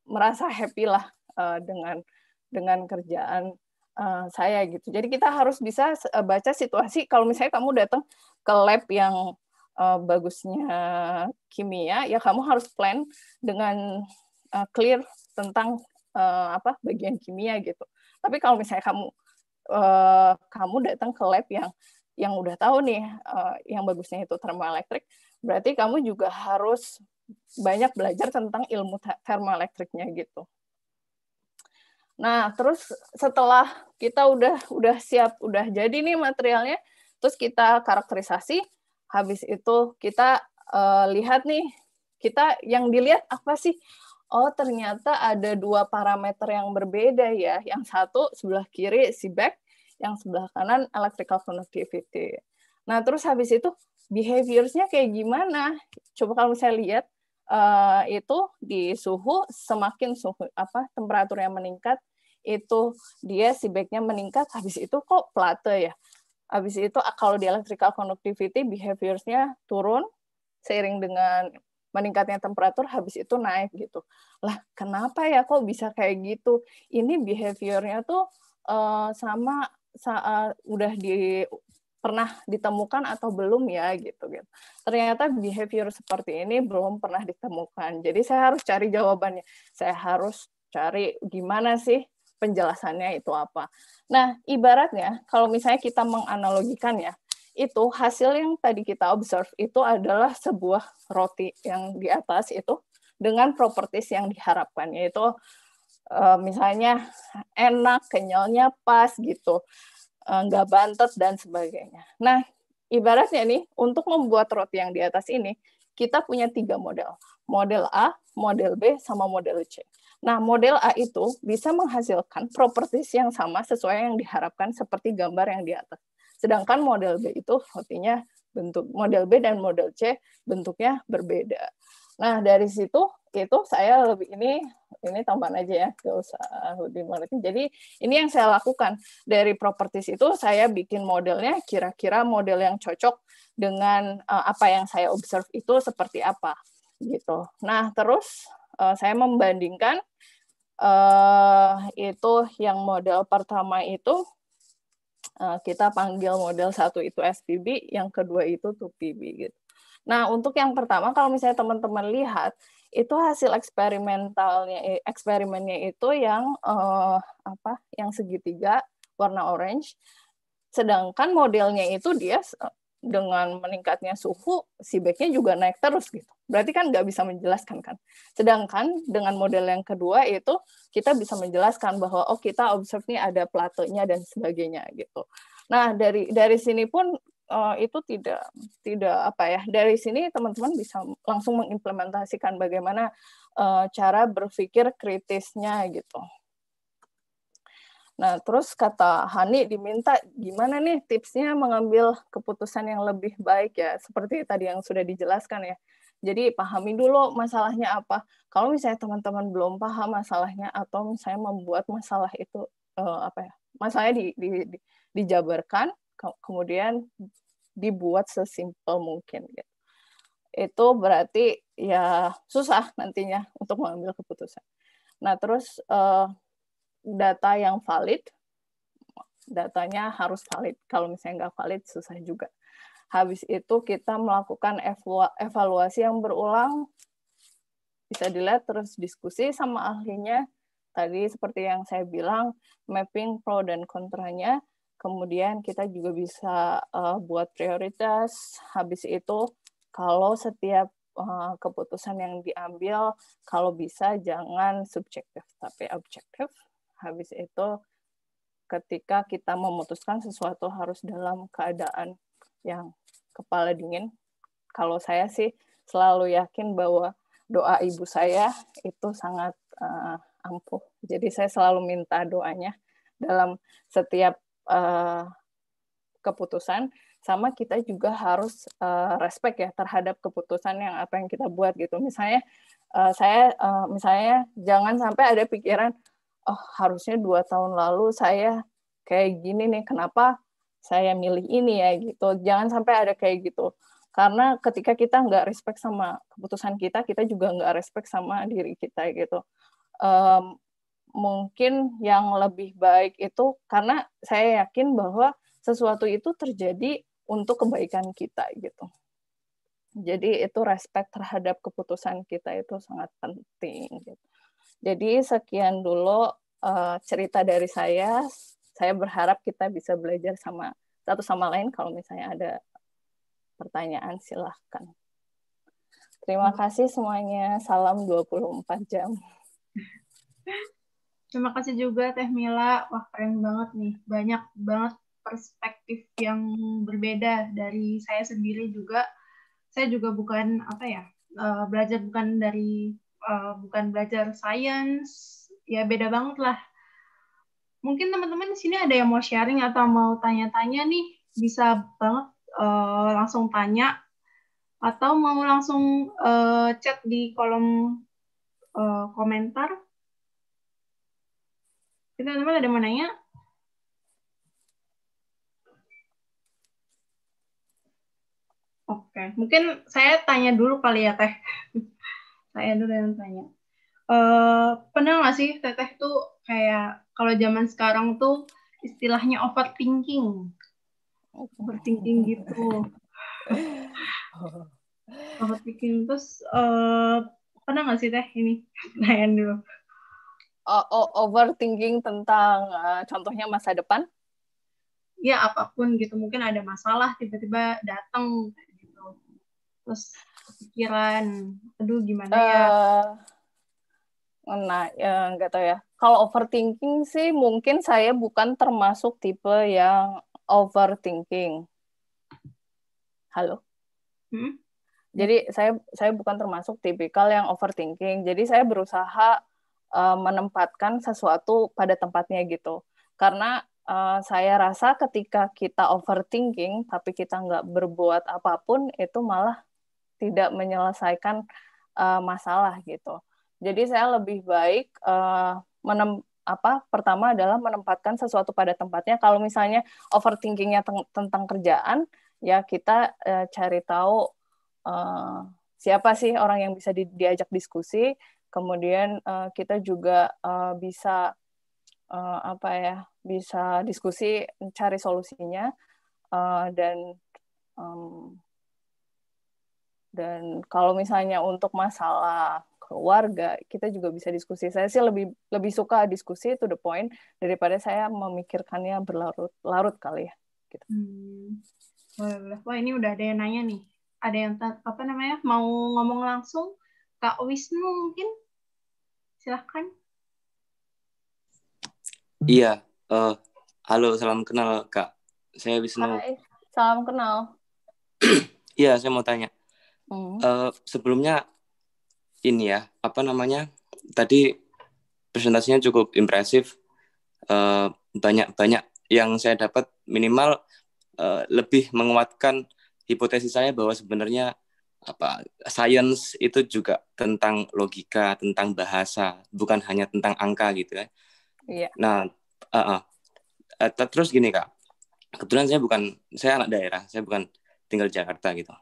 merasa happy lah uh, dengan dengan kerjaan uh, saya gitu. Jadi kita harus bisa baca situasi kalau misalnya kamu datang ke lab yang uh, bagusnya kimia ya kamu harus plan dengan uh, clear tentang uh, apa bagian kimia gitu tapi kalau misalnya kamu uh, kamu datang ke lab yang yang udah tahu nih uh, yang bagusnya itu termoelektrik berarti kamu juga harus banyak belajar tentang ilmu termoelektriknya gitu Nah, terus setelah kita udah udah siap, udah jadi nih materialnya, terus kita karakterisasi habis itu kita uh, lihat nih kita yang dilihat apa sih oh ternyata ada dua parameter yang berbeda ya yang satu sebelah kiri si back yang sebelah kanan electrical conductivity nah terus habis itu behaviorsnya kayak gimana coba kalau saya lihat uh, itu di suhu semakin suhu apa temperatur yang meningkat itu dia si backnya meningkat habis itu kok plate ya Habis itu kalau di electrical conductivity behaviorsnya turun seiring dengan meningkatnya temperatur habis itu naik gitu. Lah, kenapa ya kok bisa kayak gitu? Ini behaviornya tuh uh, sama saat eh, udah di pernah ditemukan atau belum ya gitu gitu. Ternyata behavior seperti ini belum pernah ditemukan. Jadi saya harus cari jawabannya. Saya harus cari gimana sih penjelasannya itu apa. Nah, ibaratnya kalau misalnya kita menganalogikan ya, itu hasil yang tadi kita observe itu adalah sebuah roti yang di atas itu dengan properties yang diharapkan yaitu eh, misalnya enak, kenyalnya pas gitu, eh, nggak bantet dan sebagainya. Nah, ibaratnya nih untuk membuat roti yang di atas ini kita punya tiga model, model A, model B, sama model C. Nah, model A itu bisa menghasilkan properties yang sama sesuai yang diharapkan seperti gambar yang di atas. Sedangkan model B itu artinya bentuk model B dan model C bentuknya berbeda. Nah, dari situ itu saya lebih ini ini tambahan aja ya, enggak usah mengerti. Jadi ini yang saya lakukan dari properties itu saya bikin modelnya kira-kira model yang cocok dengan eh, apa yang saya observe itu seperti apa gitu. Nah, terus uh, saya membandingkan uh, itu yang model pertama itu uh, kita panggil model satu itu SPB, yang kedua itu 2 gitu. Nah, untuk yang pertama kalau misalnya teman-teman lihat itu hasil eksperimentalnya eksperimennya itu yang uh, apa? yang segitiga warna orange. Sedangkan modelnya itu dia dengan meningkatnya suhu, si backnya juga naik terus gitu. Berarti kan nggak bisa menjelaskan kan. Sedangkan dengan model yang kedua itu kita bisa menjelaskan bahwa oh kita observe nih ada platonya dan sebagainya gitu. Nah dari dari sini pun uh, itu tidak tidak apa ya dari sini teman-teman bisa langsung mengimplementasikan bagaimana uh, cara berpikir kritisnya gitu Nah, terus kata Hani diminta gimana nih tipsnya mengambil keputusan yang lebih baik ya, seperti tadi yang sudah dijelaskan ya. Jadi pahami dulu masalahnya apa. Kalau misalnya teman-teman belum paham masalahnya atau misalnya membuat masalah itu uh, apa ya? Masalahnya di, di, di, dijabarkan ke, kemudian dibuat sesimpel mungkin gitu. Itu berarti ya susah nantinya untuk mengambil keputusan. Nah, terus uh, data yang valid, datanya harus valid. Kalau misalnya nggak valid, susah juga. Habis itu kita melakukan evaluasi yang berulang, bisa dilihat terus diskusi sama ahlinya. Tadi seperti yang saya bilang, mapping pro dan kontranya, kemudian kita juga bisa uh, buat prioritas. Habis itu, kalau setiap eh, keputusan yang diambil, kalau bisa jangan subjektif tapi objektif habis itu ketika kita memutuskan sesuatu harus dalam keadaan yang kepala dingin kalau saya sih selalu yakin bahwa doa ibu saya itu sangat uh, ampuh jadi saya selalu minta doanya dalam setiap uh, keputusan sama kita juga harus uh, respect ya terhadap keputusan yang apa yang kita buat gitu misalnya uh, saya uh, misalnya jangan sampai ada pikiran oh harusnya dua tahun lalu saya kayak gini nih kenapa saya milih ini ya gitu jangan sampai ada kayak gitu karena ketika kita nggak respect sama keputusan kita kita juga nggak respect sama diri kita gitu um, mungkin yang lebih baik itu karena saya yakin bahwa sesuatu itu terjadi untuk kebaikan kita gitu jadi itu respect terhadap keputusan kita itu sangat penting gitu jadi sekian dulu uh, cerita dari saya. Saya berharap kita bisa belajar sama satu sama lain. Kalau misalnya ada pertanyaan, silahkan. Terima hmm. kasih semuanya. Salam 24 jam. Terima kasih juga Teh Mila. Wah keren banget nih. Banyak banget perspektif yang berbeda dari saya sendiri juga. Saya juga bukan apa ya eh, belajar bukan dari uh, bukan belajar sains ya beda banget lah mungkin teman-teman di sini ada yang mau sharing atau mau tanya-tanya nih bisa banget uh, langsung tanya atau mau langsung uh, chat di kolom uh, komentar teman-teman ada mau nanya Oke, okay. mungkin saya tanya dulu kali ya Teh saya dulu yang tanya. Uh, pernah nggak sih teteh tuh kayak kalau zaman sekarang tuh istilahnya overthinking, overthinking gitu. overthinking terus uh, pernah nggak sih teh ini pertanyaan dulu? Oh, oh, overthinking tentang uh, contohnya masa depan? Ya apapun gitu mungkin ada masalah tiba-tiba datang gitu. Terus pikiran aduh gimana uh, ya nah ya, nggak tahu ya kalau overthinking sih mungkin saya bukan termasuk tipe yang overthinking halo hmm? jadi saya saya bukan termasuk tipikal yang overthinking jadi saya berusaha uh, menempatkan sesuatu pada tempatnya gitu karena Uh, saya rasa ketika kita overthinking tapi kita nggak berbuat apapun itu malah tidak menyelesaikan uh, masalah gitu. Jadi saya lebih baik uh, menem apa pertama adalah menempatkan sesuatu pada tempatnya. Kalau misalnya overthinkingnya tentang kerjaan, ya kita uh, cari tahu uh, siapa sih orang yang bisa di diajak diskusi. Kemudian uh, kita juga uh, bisa uh, apa ya bisa diskusi cari solusinya uh, dan um, dan kalau misalnya untuk masalah keluarga, kita juga bisa diskusi. Saya sih lebih lebih suka diskusi to the point daripada saya memikirkannya berlarut-larut kali ya. Gitu. Hmm. Wah ini udah ada yang nanya nih. Ada yang apa namanya mau ngomong langsung? Kak Wisnu mungkin silahkan. Iya. Uh, halo, salam kenal Kak. Saya Wisnu. Hai, salam kenal. Iya, saya mau tanya Uh, sebelumnya ini ya apa namanya tadi presentasinya cukup impresif banyak eh, banyak banyak yang saya dapat minimal uh, lebih menguatkan hipotesis saya bahwa sebenarnya apa sains itu juga tentang logika tentang bahasa bukan hanya tentang angka gitu ya. Yeah. Nah, uh, uh, uh, terus gini kak, kebetulan saya bukan saya anak daerah, saya bukan tinggal di Jakarta gitu.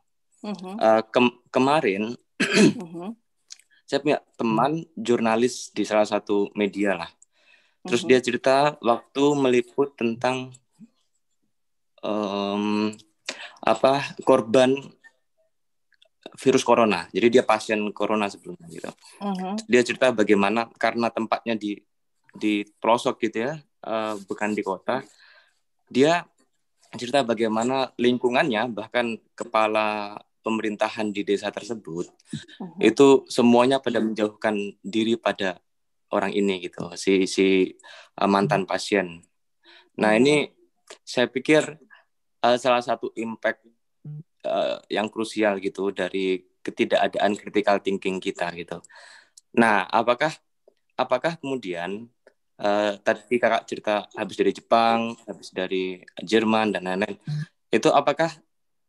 Uh-huh. Mm-hmm. Uh, eh, ke- kemarin uh-huh. saya punya teman jurnalis di salah satu media lah. Terus uh-huh. dia cerita waktu meliput tentang um, apa korban virus corona. Jadi dia pasien corona sebelumnya gitu. Uh-huh. Dia cerita bagaimana karena tempatnya di di pelosok gitu ya, uh, bukan di kota. Dia cerita bagaimana lingkungannya bahkan kepala pemerintahan di desa tersebut uh-huh. itu semuanya pada menjauhkan diri pada orang ini gitu si si uh, mantan pasien. Nah ini saya pikir uh, salah satu impact uh, yang krusial gitu dari ketidakadaan critical thinking kita gitu. Nah apakah apakah kemudian uh, tadi kakak cerita habis dari Jepang, habis dari Jerman dan lain-lain itu apakah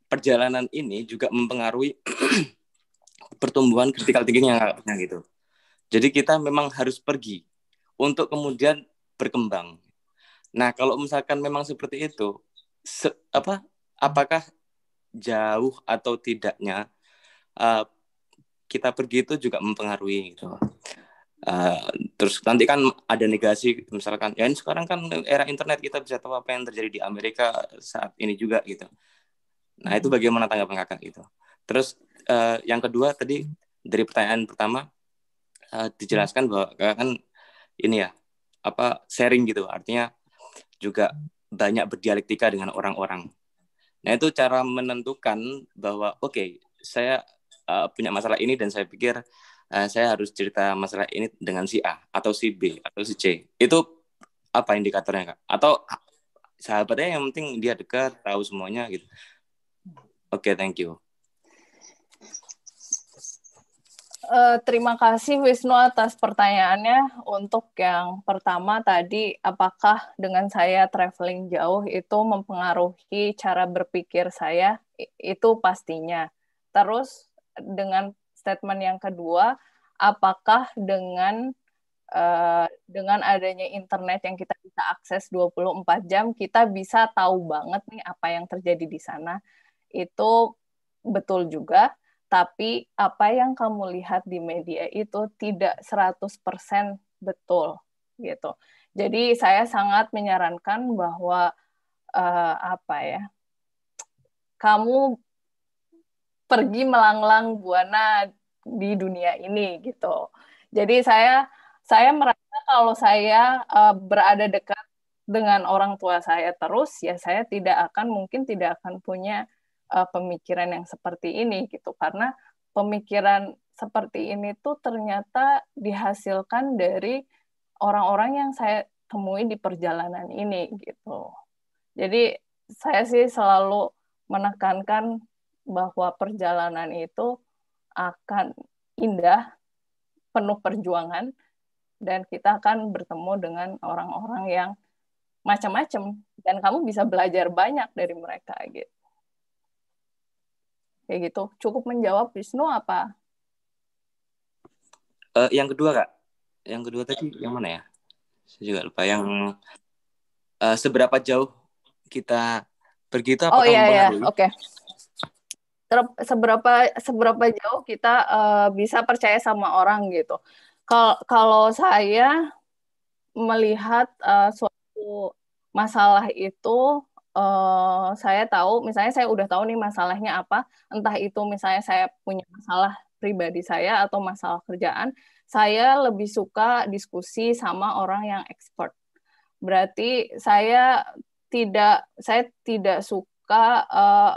perjalanan ini juga mempengaruhi pertumbuhan kritikal thinking yang punya gitu. Jadi kita memang harus pergi untuk kemudian berkembang. Nah, kalau misalkan memang seperti itu, se apa apakah jauh atau tidaknya uh, kita pergi itu juga mempengaruhi gitu. Uh, terus nanti kan ada negasi misalkan ya sekarang kan era internet kita bisa tahu apa yang terjadi di Amerika saat ini juga gitu Nah itu bagaimana tanggapan kakak itu, Terus uh, yang kedua tadi dari pertanyaan pertama uh, dijelaskan bahwa kakak kan ini ya apa sharing gitu, artinya juga banyak berdialektika dengan orang-orang. Nah itu cara menentukan bahwa oke okay, saya uh, punya masalah ini dan saya pikir uh, saya harus cerita masalah ini dengan si A atau si B atau si C. Itu apa indikatornya kak? Atau sahabatnya yang penting dia dekat tahu semuanya gitu Oke, okay, thank you. Uh, terima kasih Wisnu atas pertanyaannya. Untuk yang pertama tadi, apakah dengan saya traveling jauh itu mempengaruhi cara berpikir saya? Itu pastinya. Terus dengan statement yang kedua, apakah dengan uh, dengan adanya internet yang kita bisa akses 24 jam, kita bisa tahu banget nih apa yang terjadi di sana? itu betul juga, tapi apa yang kamu lihat di media itu tidak 100% betul gitu. Jadi saya sangat menyarankan bahwa uh, apa ya? Kamu pergi melanglang buana di dunia ini gitu. Jadi saya saya merasa kalau saya uh, berada dekat dengan orang tua saya terus ya saya tidak akan mungkin tidak akan punya uh, pemikiran yang seperti ini gitu karena pemikiran seperti ini tuh ternyata dihasilkan dari orang-orang yang saya temui di perjalanan ini gitu. Jadi saya sih selalu menekankan bahwa perjalanan itu akan indah, penuh perjuangan dan kita akan bertemu dengan orang-orang yang macam-macam dan kamu bisa belajar banyak dari mereka gitu. Kayak gitu. Cukup menjawab Wisnu apa? Uh, yang kedua kak, yang kedua tadi yang mana ya? Saya juga lupa. Yang uh, seberapa jauh kita pergi itu oh, apakah oh, iya, iya. Oke. Seberapa seberapa jauh kita uh, bisa percaya sama orang gitu. Kalau kalau saya melihat uh, suatu masalah itu uh, saya tahu, misalnya saya udah tahu nih masalahnya apa, entah itu misalnya saya punya masalah pribadi saya atau masalah kerjaan, saya lebih suka diskusi sama orang yang expert. Berarti saya tidak saya tidak suka uh,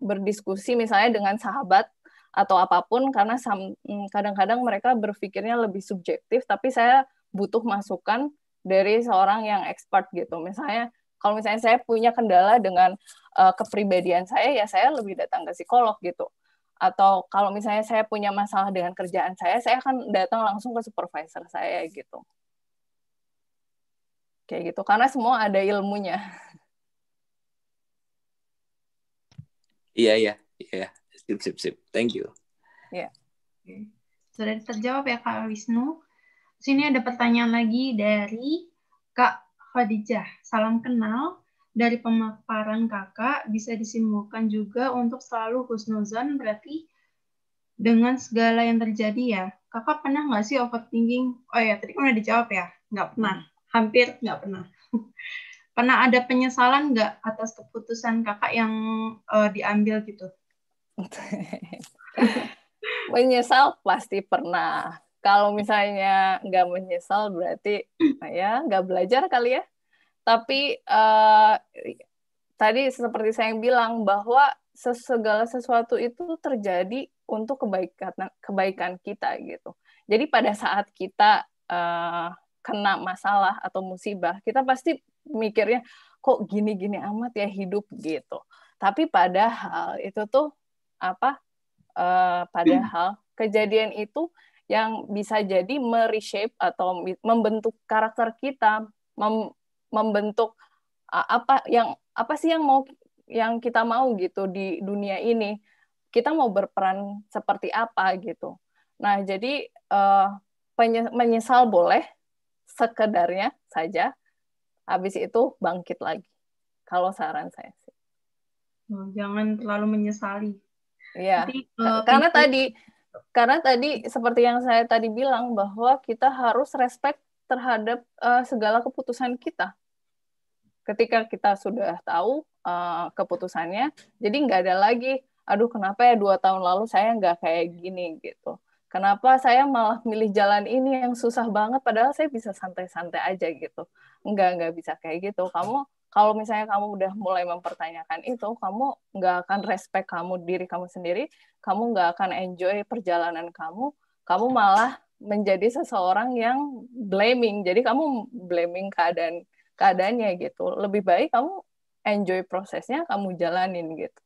berdiskusi misalnya dengan sahabat atau apapun karena mm, kadang-kadang mereka berpikirnya lebih subjektif tapi saya butuh masukan dari seorang yang expert gitu misalnya kalau misalnya saya punya kendala dengan uh, kepribadian saya, ya saya lebih datang ke psikolog gitu. Atau kalau misalnya saya punya masalah dengan kerjaan saya, saya akan datang langsung ke supervisor saya gitu. Kayak gitu, karena semua ada ilmunya. Iya, iya, iya. iya. Sip, sip, sip. Thank you. Iya. Yeah. Sudah terjawab ya Kak Wisnu. Sini ada pertanyaan lagi dari Kak Khadijah. Salam kenal dari pemaparan kakak bisa disimpulkan juga untuk selalu husnuzon berarti dengan segala yang terjadi ya. Kakak pernah nggak sih overthinking? Oh ya, tadi pernah kan dijawab ya? Nggak pernah. Hmm. Hampir nggak pernah. pernah ada penyesalan nggak atas keputusan kakak yang uh, diambil gitu? Menyesal pasti pernah kalau misalnya nggak menyesal berarti ya nggak belajar kali ya. Tapi uh, tadi seperti saya yang bilang bahwa segala sesuatu itu terjadi untuk kebaikan kebaikan kita gitu. Jadi pada saat kita uh, kena masalah atau musibah, kita pasti mikirnya kok gini-gini amat ya hidup gitu. Tapi padahal itu tuh apa? Uh, padahal kejadian itu yang bisa jadi mereshape atau membentuk karakter kita, mem membentuk apa yang apa sih yang mau yang kita mau gitu di dunia ini. Kita mau berperan seperti apa gitu. Nah, jadi uh, menyesal boleh sekedarnya saja. Habis itu bangkit lagi. Kalau saran saya sih. Oh, jangan terlalu menyesali. Iya. Eh, karena tadi karena tadi seperti yang saya tadi bilang bahwa kita harus respect terhadap uh, segala keputusan kita. Ketika kita sudah tahu uh, keputusannya, jadi nggak ada lagi, aduh kenapa ya dua tahun lalu saya nggak kayak gini gitu. Kenapa saya malah milih jalan ini yang susah banget, padahal saya bisa santai-santai aja gitu. Nggak, nggak bisa kayak gitu. Kamu kalau misalnya kamu udah mulai mempertanyakan itu, kamu nggak akan respect kamu diri kamu sendiri, kamu nggak akan enjoy perjalanan kamu, kamu malah menjadi seseorang yang blaming. Jadi kamu blaming keadaan keadaannya gitu. Lebih baik kamu enjoy prosesnya, kamu jalanin gitu.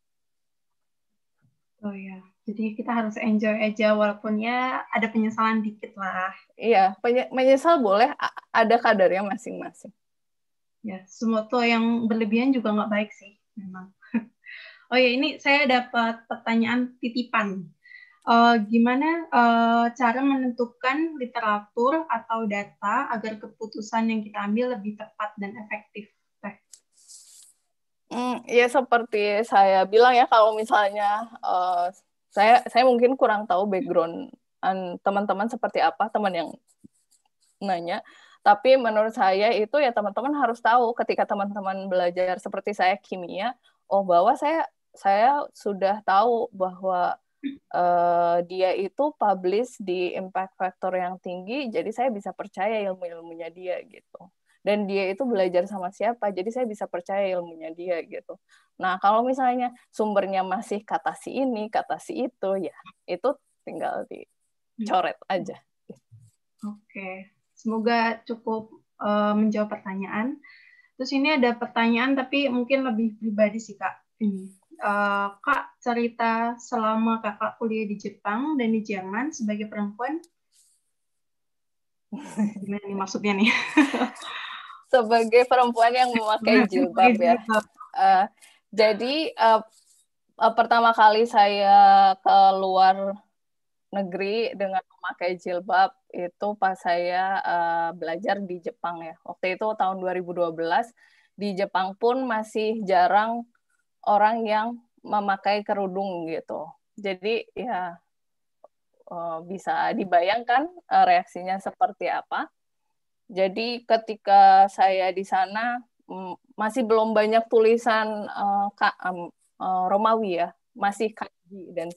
Oh ya, jadi kita harus enjoy aja walaupun ya ada penyesalan dikit lah. Iya, menyesal boleh ada kadarnya masing-masing ya semua tuh yang berlebihan juga nggak baik sih memang oh ya ini saya dapat pertanyaan titipan uh, gimana uh, cara menentukan literatur atau data agar keputusan yang kita ambil lebih tepat dan efektif mm, ya seperti saya bilang ya kalau misalnya uh, saya saya mungkin kurang tahu background teman-teman seperti apa teman yang nanya. Tapi menurut saya itu ya teman-teman harus tahu ketika teman-teman belajar seperti saya kimia, oh bahwa saya saya sudah tahu bahwa uh, dia itu publish di impact factor yang tinggi, jadi saya bisa percaya ilmu-ilmunya dia gitu. Dan dia itu belajar sama siapa, jadi saya bisa percaya ilmunya dia gitu. Nah kalau misalnya sumbernya masih kata si ini, kata si itu, ya itu tinggal dicoret aja. Oke. Semoga cukup uh, menjawab pertanyaan. Terus ini ada pertanyaan tapi mungkin lebih pribadi sih Kak. Ini. Uh, Kak, cerita selama Kakak kuliah di Jepang dan di Jerman sebagai perempuan gimana nih maksudnya nih? sebagai perempuan yang memakai nah, jilbab ya. Uh, jadi uh, uh, pertama kali saya keluar negeri dengan memakai jilbab itu pas saya uh, belajar di Jepang ya. Waktu itu tahun 2012 di Jepang pun masih jarang orang yang memakai kerudung gitu. Jadi ya uh, bisa dibayangkan uh, reaksinya seperti apa. Jadi ketika saya di sana um, masih belum banyak tulisan uh, ka, um, uh, Romawi ya, masih kaki dan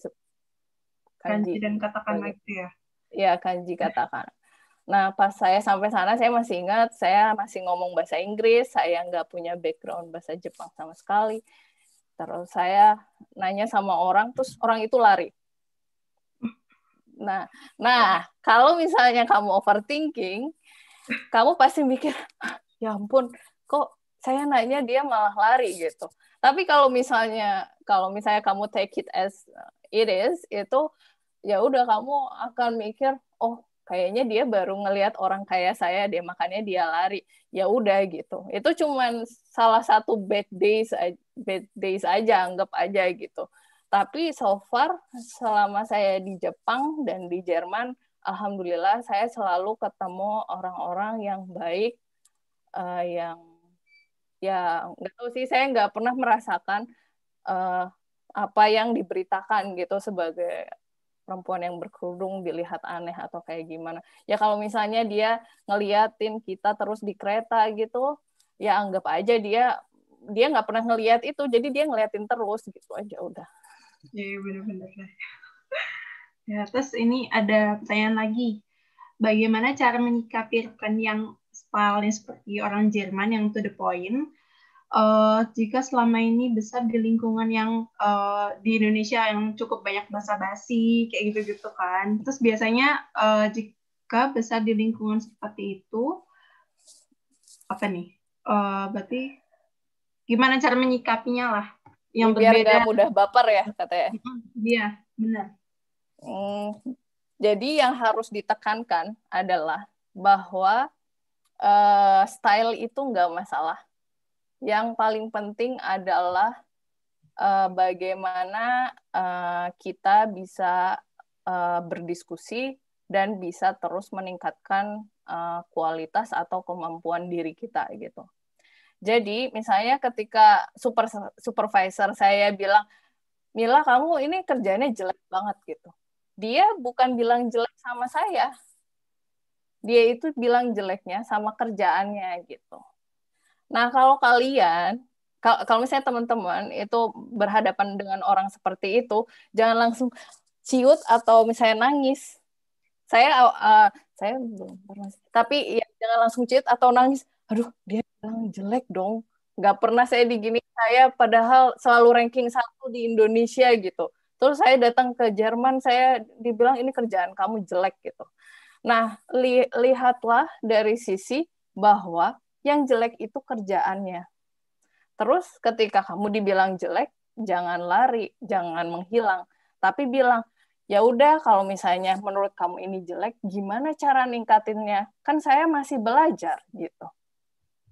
kanji, dan katakana lagi ya ya kanji katakan. Nah, pas saya sampai sana, saya masih ingat, saya masih ngomong bahasa Inggris, saya nggak punya background bahasa Jepang sama sekali. Terus saya nanya sama orang, terus orang itu lari. Nah, nah kalau misalnya kamu overthinking, kamu pasti mikir, ya ampun, kok saya nanya dia malah lari gitu. Tapi kalau misalnya kalau misalnya kamu take it as it is, itu ya udah kamu akan mikir oh kayaknya dia baru ngelihat orang kayak saya dia makanya dia lari ya udah gitu itu cuman salah satu bad days bad days aja anggap aja gitu tapi so far selama saya di Jepang dan di Jerman alhamdulillah saya selalu ketemu orang-orang yang baik uh, yang ya nggak tahu sih saya nggak pernah merasakan uh, apa yang diberitakan gitu sebagai perempuan yang berkerudung dilihat aneh atau kayak gimana. Ya kalau misalnya dia ngeliatin kita terus di kereta gitu, ya anggap aja dia dia nggak pernah ngeliat itu, jadi dia ngeliatin terus gitu aja udah. Iya, iya benar-benar. Ya, terus ini ada pertanyaan lagi. Bagaimana cara menyikapi rekan yang paling seperti orang Jerman yang to the point, uh, jika selama ini besar di lingkungan yang uh, di Indonesia yang cukup banyak basa-basi kayak gitu-gitu kan. Terus biasanya uh, jika besar di lingkungan seperti itu apa nih? Uh, berarti gimana cara menyikapinya lah yang Biar berbeda. mudah baper ya katanya. Iya, benar. Hmm, jadi yang harus ditekankan adalah bahwa uh, style itu nggak masalah yang paling penting adalah uh, bagaimana uh, kita bisa uh, berdiskusi dan bisa terus meningkatkan uh, kualitas atau kemampuan diri kita gitu. Jadi misalnya ketika super supervisor saya bilang, Mila kamu ini kerjanya jelek banget gitu. Dia bukan bilang jelek sama saya. Dia itu bilang jeleknya sama kerjaannya gitu. Nah, kalau kalian kalau misalnya teman-teman itu berhadapan dengan orang seperti itu, jangan langsung ciut atau misalnya nangis. Saya uh, saya belum pernah. Tapi ya jangan langsung ciut atau nangis. Aduh, dia bilang jelek dong. Gak pernah saya digini saya padahal selalu ranking satu di Indonesia gitu. Terus saya datang ke Jerman, saya dibilang ini kerjaan kamu jelek gitu. Nah, li lihatlah dari sisi bahwa yang jelek itu kerjaannya. Terus ketika kamu dibilang jelek, jangan lari, jangan menghilang, tapi bilang, ya udah kalau misalnya menurut kamu ini jelek, gimana cara ningkatinnya? Kan saya masih belajar gitu.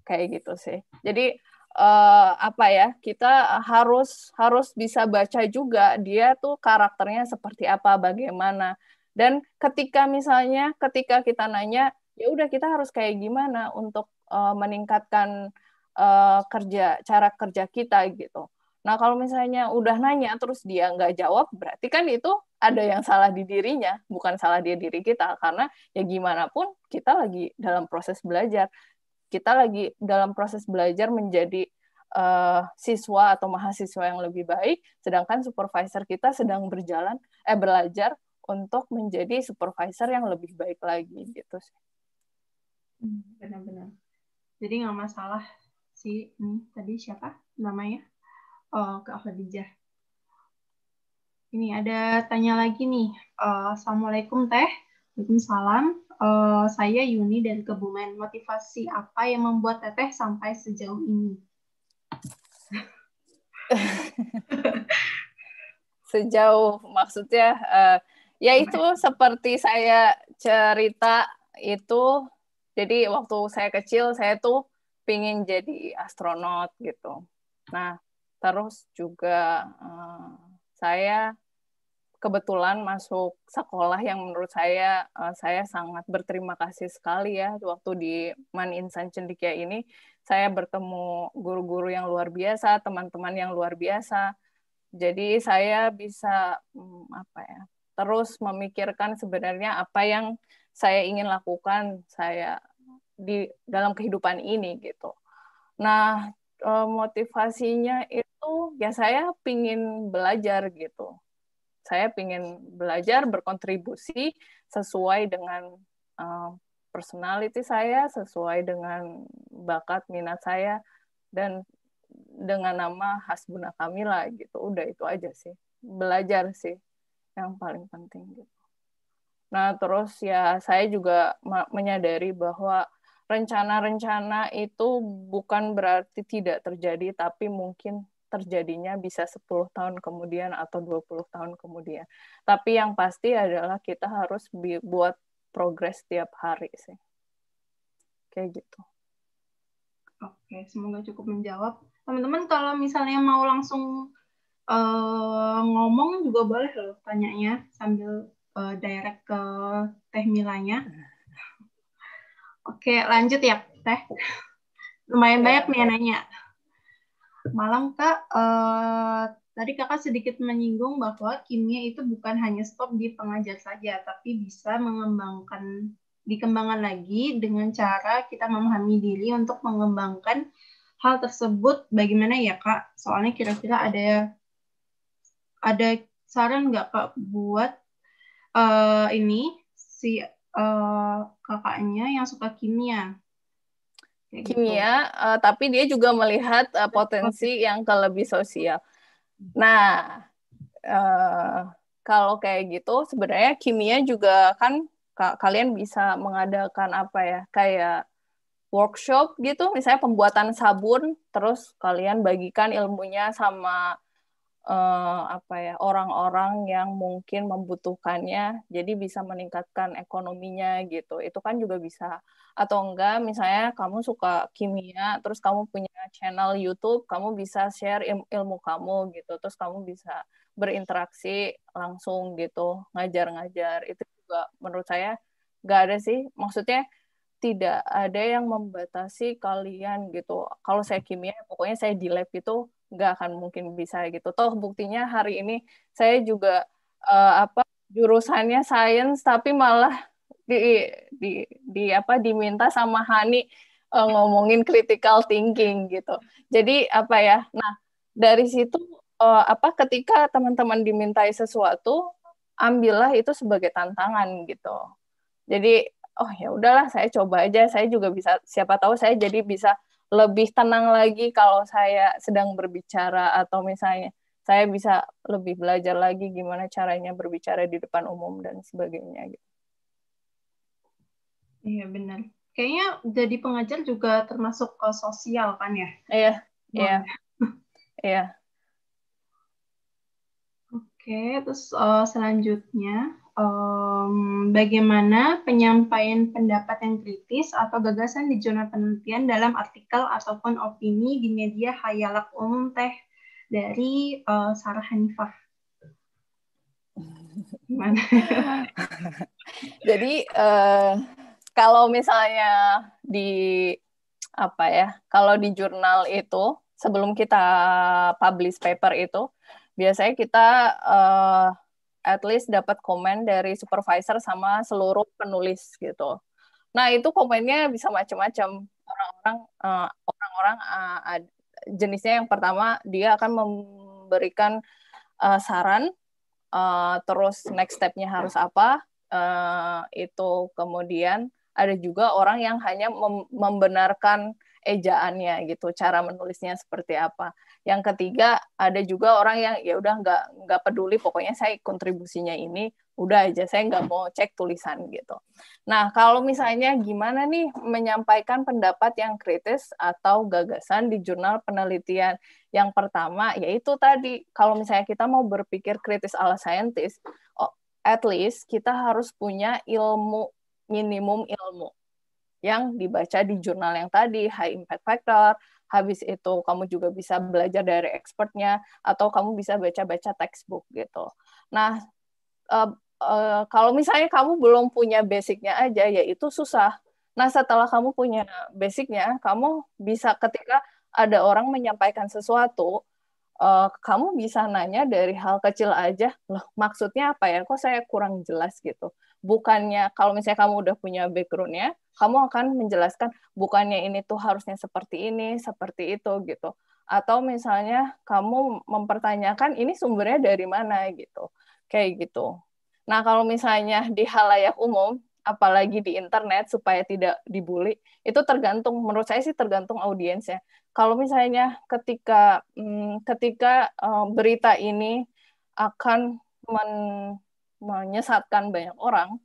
Kayak gitu sih. Jadi eh, apa ya? Kita harus harus bisa baca juga dia tuh karakternya seperti apa, bagaimana. Dan ketika misalnya ketika kita nanya ya udah kita harus kayak gimana untuk uh, meningkatkan uh, kerja cara kerja kita gitu. Nah kalau misalnya udah nanya terus dia nggak jawab, berarti kan itu ada yang salah di dirinya, bukan salah dia diri kita karena ya gimana pun kita lagi dalam proses belajar, kita lagi dalam proses belajar menjadi uh, siswa atau mahasiswa yang lebih baik, sedangkan supervisor kita sedang berjalan eh belajar untuk menjadi supervisor yang lebih baik lagi gitu sih. Hmm, benar-benar jadi nggak masalah si ini tadi siapa namanya oh kak Khadijah ini ada tanya lagi nih uh, assalamualaikum teh Waalaikumsalam uh, saya Yuni dari Kebumen motivasi apa yang membuat teteh sampai sejauh ini sejauh maksudnya uh, ya itu seperti saya cerita itu jadi waktu saya kecil saya tuh pingin jadi astronot gitu. Nah terus juga uh, saya kebetulan masuk sekolah yang menurut saya uh, saya sangat berterima kasih sekali ya waktu di Man Insan Cendikia ini saya bertemu guru-guru yang luar biasa, teman-teman yang luar biasa. Jadi saya bisa um, apa ya? terus memikirkan sebenarnya apa yang saya ingin lakukan saya di dalam kehidupan ini gitu. Nah e, motivasinya itu ya saya pingin belajar gitu. Saya pingin belajar berkontribusi sesuai dengan uh, personality saya, sesuai dengan bakat minat saya dan dengan nama Hasbuna Kamila gitu. Udah itu aja sih. Belajar sih yang paling penting gitu. Nah, terus ya saya juga menyadari bahwa rencana-rencana itu bukan berarti tidak terjadi, tapi mungkin terjadinya bisa 10 tahun kemudian atau 20 tahun kemudian. Tapi yang pasti adalah kita harus buat progres setiap hari sih. Kayak gitu. Oke, semoga cukup menjawab. Teman-teman kalau misalnya mau langsung uh, ngomong juga boleh loh tanyanya sambil uh, direct ke Teh Milanya. Oke, lanjut ya Teh. Lumayan banyak nih yang nanya. Malang Kak, Uh, tadi Kakak sedikit menyinggung bahwa kimia itu bukan hanya stop di pengajar saja, tapi bisa mengembangkan dikembangkan lagi dengan cara kita memahami diri untuk mengembangkan hal tersebut bagaimana ya kak soalnya kira-kira ada ada saran nggak kak buat uh, ini si uh, kakaknya yang suka kimia. Kayak gitu. kimia, gitu. uh, tapi dia juga melihat uh, potensi yang ke lebih sosial. Nah, uh, kalau kayak gitu sebenarnya kimia juga kan ka kalian bisa mengadakan apa ya kayak workshop gitu misalnya pembuatan sabun terus kalian bagikan ilmunya sama uh, apa ya orang-orang yang mungkin membutuhkannya jadi bisa meningkatkan ekonominya gitu itu kan juga bisa atau enggak misalnya kamu suka kimia terus kamu punya channel YouTube kamu bisa share il ilmu kamu gitu terus kamu bisa berinteraksi langsung gitu ngajar-ngajar itu juga menurut saya nggak ada sih maksudnya tidak ada yang membatasi kalian gitu. Kalau saya kimia, pokoknya saya di lab itu nggak akan mungkin bisa gitu. Toh buktinya hari ini saya juga uh, apa jurusannya sains tapi malah di di di apa diminta sama Hani uh, ngomongin critical thinking gitu. Jadi apa ya? Nah, dari situ uh, apa ketika teman-teman dimintai sesuatu, ambillah itu sebagai tantangan gitu. Jadi oh ya udahlah saya coba aja saya juga bisa siapa tahu saya jadi bisa lebih tenang lagi kalau saya sedang berbicara atau misalnya saya bisa lebih belajar lagi gimana caranya berbicara di depan umum dan sebagainya gitu. Iya benar. Kayaknya jadi pengajar juga termasuk ke eh, sosial kan ya? Iya. Iya. Iya. iya. Oke, terus eh, selanjutnya um, bagaimana penyampaian pendapat yang kritis atau gagasan di jurnal penelitian dalam artikel ataupun opini di media hayalak umum teh dari uh, Sarah Hanifah. Jadi uh, kalau misalnya di apa ya, kalau di jurnal itu sebelum kita publish paper itu biasanya kita uh, at least dapat komen dari supervisor sama seluruh penulis gitu. Nah itu komennya bisa macam-macam orang-orang uh, orang-orang uh, jenisnya yang pertama dia akan memberikan uh, saran uh, terus next stepnya harus apa uh, itu kemudian ada juga orang yang hanya mem membenarkan ejaannya gitu cara menulisnya seperti apa yang ketiga ada juga orang yang ya udah nggak nggak peduli pokoknya saya kontribusinya ini udah aja saya nggak mau cek tulisan gitu nah kalau misalnya gimana nih menyampaikan pendapat yang kritis atau gagasan di jurnal penelitian yang pertama yaitu tadi kalau misalnya kita mau berpikir kritis ala saintis oh, at least kita harus punya ilmu minimum ilmu yang dibaca di jurnal yang tadi, high impact factor, habis itu kamu juga bisa belajar dari expertnya atau kamu bisa baca-baca textbook gitu. Nah, uh, uh, kalau misalnya kamu belum punya basicnya aja, ya itu susah. Nah, setelah kamu punya basicnya, kamu bisa ketika ada orang menyampaikan sesuatu, uh, kamu bisa nanya dari hal kecil aja, loh maksudnya apa ya? Kok saya kurang jelas gitu. Bukannya kalau misalnya kamu udah punya backgroundnya, kamu akan menjelaskan bukannya ini tuh harusnya seperti ini, seperti itu gitu. Atau misalnya kamu mempertanyakan ini sumbernya dari mana gitu. Kayak gitu. Nah, kalau misalnya di halayak umum, apalagi di internet supaya tidak dibully, itu tergantung menurut saya sih tergantung audiensnya. Kalau misalnya ketika hmm, ketika eh, berita ini akan men menyesatkan banyak orang,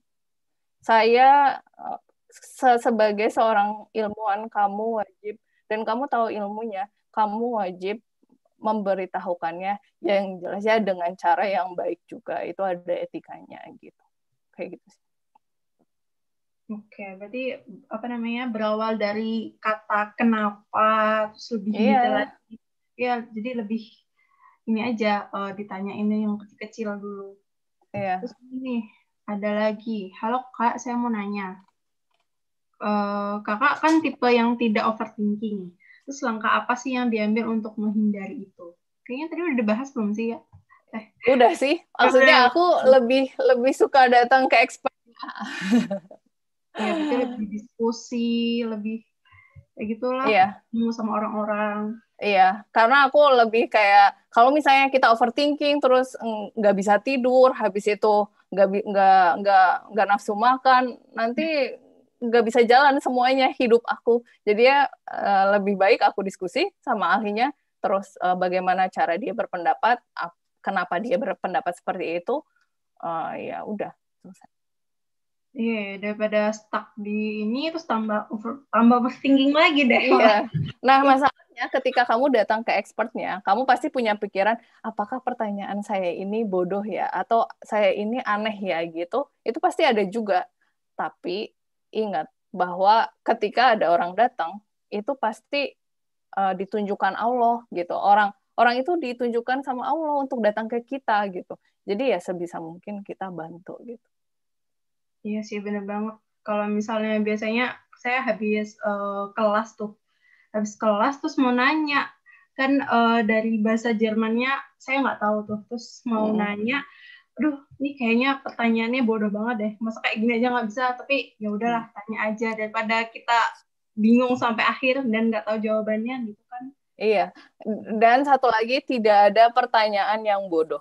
saya eh, se sebagai seorang ilmuwan kamu wajib dan kamu tahu ilmunya, kamu wajib memberitahukannya yang jelasnya dengan cara yang baik juga itu ada etikanya gitu kayak gitu sih. Oke, berarti apa namanya berawal dari kata kenapa terus lebih yeah. Iya. lagi. Ya, jadi lebih ini aja uh, eh, ditanya ini yang kecil-kecil dulu. Iya. Terus ini ada lagi. Halo Kak, saya mau nanya. Eh, kakak kan tipe yang tidak overthinking. Terus langkah apa sih yang diambil untuk menghindari itu? Kayaknya tadi udah dibahas belum sih ya? Eh. Udah sih. Maksudnya aku lebih lebih suka datang ke expert. ya, lebih diskusi, lebih kayak gitulah. Iya. Yeah. sama orang-orang. Iya, karena aku lebih kayak kalau misalnya kita overthinking terus nggak bisa tidur, habis itu nggak nggak nggak nggak nafsu makan, nanti nggak bisa jalan semuanya hidup aku jadi ya eh, lebih baik aku diskusi sama ahlinya terus eh, bagaimana cara dia berpendapat kenapa dia berpendapat seperti itu uh, ya udah selesai Iya, yeah, daripada stuck di ini terus tambah over, tambah overthinking lagi deh. Iya. Nah, masalahnya ketika kamu datang ke expertnya, kamu pasti punya pikiran apakah pertanyaan saya ini bodoh ya atau saya ini aneh ya gitu. Itu pasti ada juga. Tapi ingat bahwa ketika ada orang datang itu pasti uh, ditunjukkan Allah gitu. Orang orang itu ditunjukkan sama Allah untuk datang ke kita gitu. Jadi ya sebisa mungkin kita bantu gitu. Iya sih benar banget. Kalau misalnya biasanya saya habis uh, kelas tuh, habis kelas terus mau nanya kan uh, dari bahasa Jermannya saya nggak tahu tuh, terus mau hmm. nanya aduh ini kayaknya pertanyaannya bodoh banget deh masa kayak gini aja nggak bisa tapi ya udahlah hmm. tanya aja daripada kita bingung sampai akhir dan nggak tahu jawabannya gitu kan iya dan satu lagi tidak ada pertanyaan yang bodoh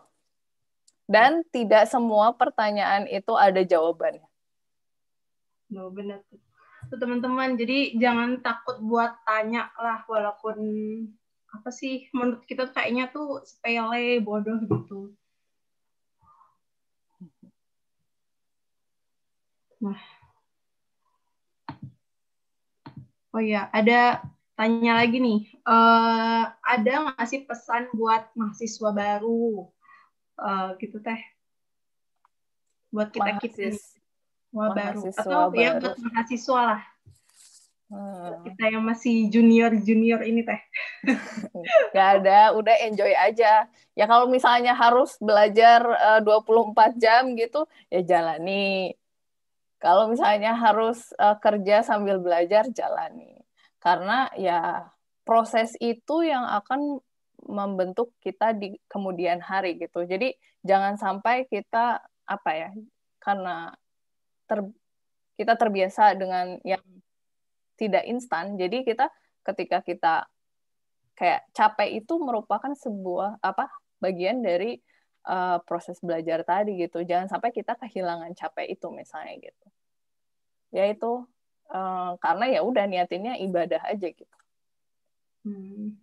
dan tidak semua pertanyaan itu ada jawabannya Oh, benar tuh teman-teman jadi jangan takut buat tanya lah walaupun apa sih menurut kita kayaknya tuh sepele bodoh gitu Nah. Oh iya, ada tanya lagi nih. Uh, ada masih pesan buat mahasiswa baru? Uh, gitu teh. Buat kita kita mahasiswa baru atau ya baru. ya buat mahasiswa lah. Hmm. Kita yang masih junior-junior ini teh. Gak ada, udah enjoy aja. Ya kalau misalnya harus belajar eh, uh, 24 jam gitu, ya jalani. Kalau misalnya harus uh, kerja sambil belajar, jalani. Karena ya proses itu yang akan membentuk kita di kemudian hari gitu. Jadi jangan sampai kita apa ya karena ter, kita terbiasa dengan yang tidak instan. Jadi kita ketika kita kayak capek itu merupakan sebuah apa bagian dari uh, proses belajar tadi gitu. Jangan sampai kita kehilangan capek itu misalnya gitu. Ya itu uh, karena ya udah niatinnya ibadah aja gitu. Hmm.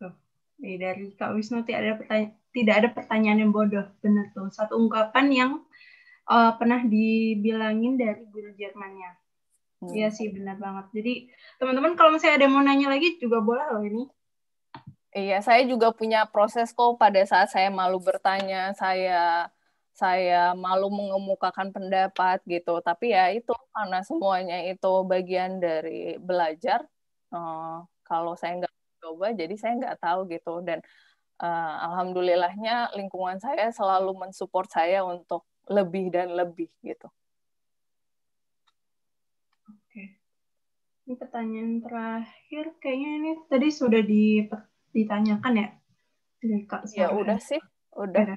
Tuh. Iya, dari Kak Wisnu tidak ada pertanyaan tidak ada pertanyaan yang bodoh, benar tuh. Satu ungkapan yang uh, pernah dibilangin dari guru Jermannya. Iya hmm. sih benar banget. Jadi teman-teman kalau misalnya ada yang mau nanya lagi juga boleh loh ini. Iya, saya juga punya proses kok pada saat saya malu bertanya, saya saya malu mengemukakan pendapat gitu. Tapi ya itu karena semuanya itu bagian dari belajar. Uh, kalau saya nggak coba, jadi saya nggak tahu gitu. Dan uh, alhamdulillahnya lingkungan saya selalu mensupport saya untuk lebih dan lebih gitu. Oke. Ini pertanyaan terakhir, kayaknya ini tadi sudah di ditanyakan ya dari Kak Ya udah sih, udah.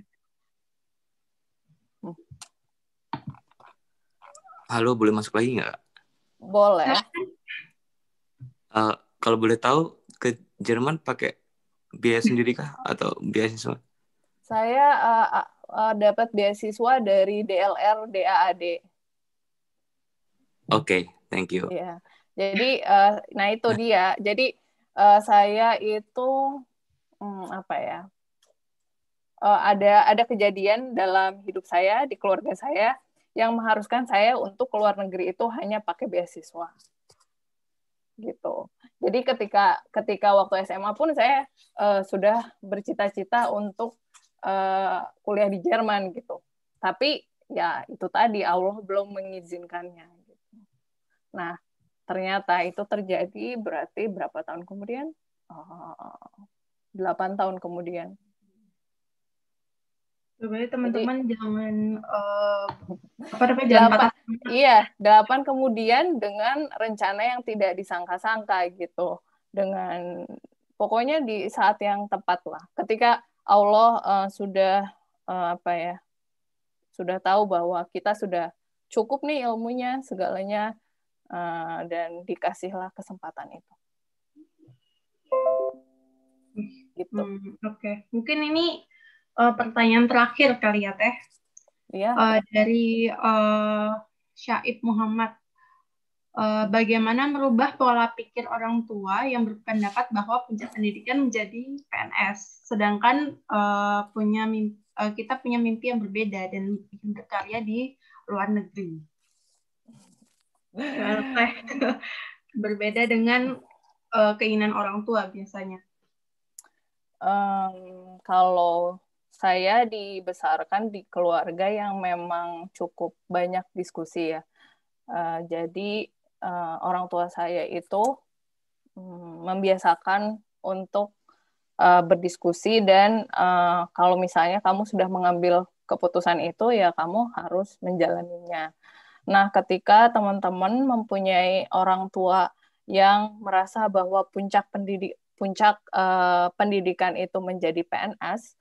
Halo, boleh masuk lagi nggak? Boleh. Uh, kalau boleh tahu ke Jerman pakai biaya sendiri kah atau beasiswa? Saya uh, uh, dapat beasiswa dari DLR DAAD. Oke, okay, thank you. Yeah. Jadi, uh, nah itu dia. Jadi uh, saya itu hmm, apa ya? Uh, ada ada kejadian dalam hidup saya di keluarga saya yang mengharuskan saya untuk keluar negeri itu hanya pakai beasiswa gitu. Jadi ketika ketika waktu SMA pun saya uh, sudah bercita-cita untuk uh, kuliah di Jerman gitu. Tapi ya itu tadi Allah belum mengizinkannya. Gitu. Nah ternyata itu terjadi berarti berapa tahun kemudian? Oh, delapan tahun kemudian. Jadi teman-teman jangan uh, apa namanya 8, Iya, delapan kemudian dengan rencana yang tidak disangka-sangka gitu. Dengan pokoknya di saat yang tepat lah. Ketika Allah uh, sudah uh, apa ya? Sudah tahu bahwa kita sudah cukup nih ilmunya, segalanya Eh, dan dikasihlah kesempatan itu gitu hmm, oke okay. mungkin ini uh, pertanyaan terakhir kali ya teh Iya. Uh, dari uh, Syaib Muhammad bagaimana merubah pola pikir orang tua yang berpendapat bahwa puncak pendidikan menjadi PNS sedangkan uh, punya mimpi, uh, kita punya mimpi yang berbeda dan berkarya di luar negeri teh berbeda dengan uh, keinginan orang tua biasanya um, kalau saya dibesarkan di keluarga yang memang cukup banyak diskusi ya uh, jadi uh, orang tua saya itu um, membiasakan untuk uh, berdiskusi dan uh, kalau misalnya kamu sudah mengambil keputusan itu ya kamu harus menjalaninya Nah, ketika teman-teman mempunyai orang tua yang merasa bahwa puncak pendidik puncak uh, pendidikan itu menjadi PNS,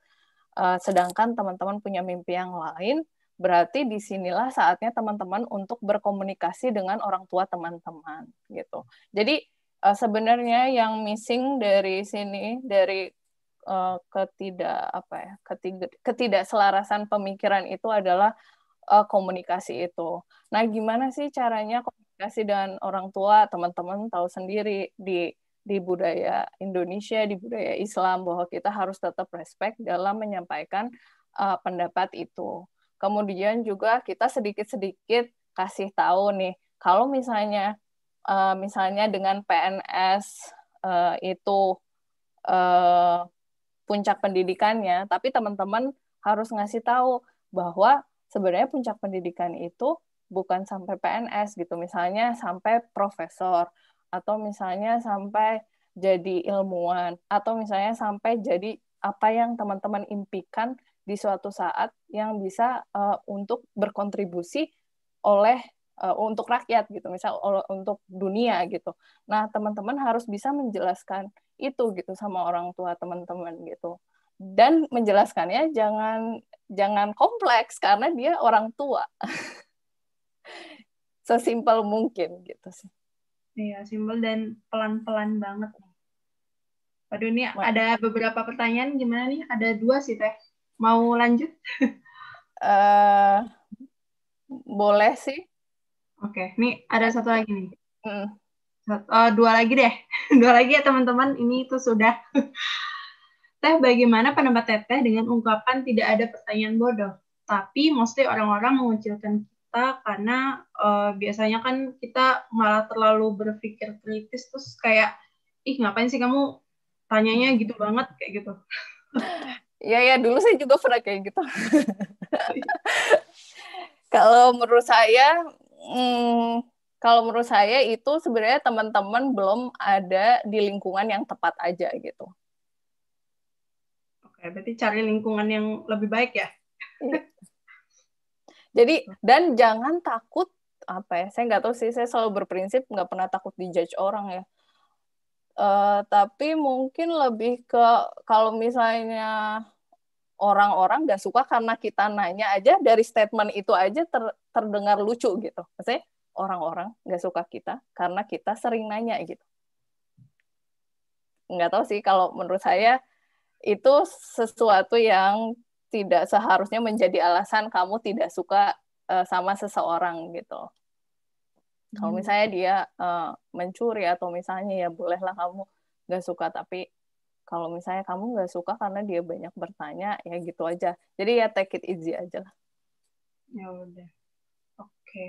uh, eh, sedangkan teman-teman punya mimpi yang lain, berarti disinilah saatnya teman-teman untuk berkomunikasi dengan orang tua teman-teman gitu. Jadi uh, sebenarnya yang missing dari sini dari ketidak apa ya ketidak ketidakselarasan pemikiran itu adalah uh, komunikasi itu. Nah, gimana sih caranya komunikasi dengan orang tua? Teman-teman tahu sendiri di di budaya Indonesia, di budaya Islam bahwa kita harus tetap respect dalam menyampaikan uh, pendapat itu. Kemudian juga kita sedikit-sedikit kasih tahu nih kalau misalnya uh, misalnya dengan PNS uh, itu uh, puncak pendidikannya, tapi teman-teman harus ngasih tahu bahwa sebenarnya puncak pendidikan itu bukan sampai PNS gitu, misalnya sampai profesor atau misalnya sampai jadi ilmuwan atau misalnya sampai jadi apa yang teman-teman impikan di suatu saat yang bisa uh, untuk berkontribusi oleh uh, untuk rakyat gitu misal untuk dunia gitu nah teman-teman harus bisa menjelaskan itu gitu sama orang tua teman-teman gitu dan menjelaskannya jangan jangan kompleks karena dia orang tua. Sesimpel mungkin gitu sih. Iya, simpel dan pelan-pelan banget Waduh, ini Wah. ada beberapa pertanyaan gimana nih? Ada dua sih, Teh. Mau lanjut? uh, boleh sih. Oke, okay. nih ada satu lagi nih. Mm. Satu, uh, oh, dua lagi deh. dua lagi ya, teman-teman. Ini itu sudah Teh, bagaimana pendapat Teteh dengan ungkapan tidak ada pertanyaan bodoh? Tapi mostly orang-orang mengucilkan kita karena uh, biasanya kan kita malah terlalu berpikir kritis terus kayak ih ngapain sih kamu tanyanya gitu banget kayak gitu. Iya ya dulu saya juga pernah kayak gitu. kalau menurut saya hmm, kalau menurut saya itu sebenarnya teman-teman belum ada di lingkungan yang tepat aja gitu Oke, ya, berarti cari lingkungan yang lebih baik ya. Iya. Jadi dan jangan takut apa ya? Saya nggak tahu sih. Saya selalu berprinsip nggak pernah takut dijudge orang ya. Uh, tapi mungkin lebih ke kalau misalnya orang-orang nggak suka karena kita nanya aja dari statement itu aja ter, terdengar lucu gitu. Maksudnya orang-orang nggak suka kita karena kita sering nanya gitu. Nggak tahu sih kalau menurut saya itu sesuatu yang tidak seharusnya menjadi alasan kamu tidak suka uh, sama seseorang gitu. Hmm. Kalau misalnya dia uh, mencuri atau misalnya ya bolehlah kamu nggak suka tapi kalau misalnya kamu nggak suka karena dia banyak bertanya ya gitu aja. Jadi ya take it easy aja lah. Ya udah. Oke. Okay.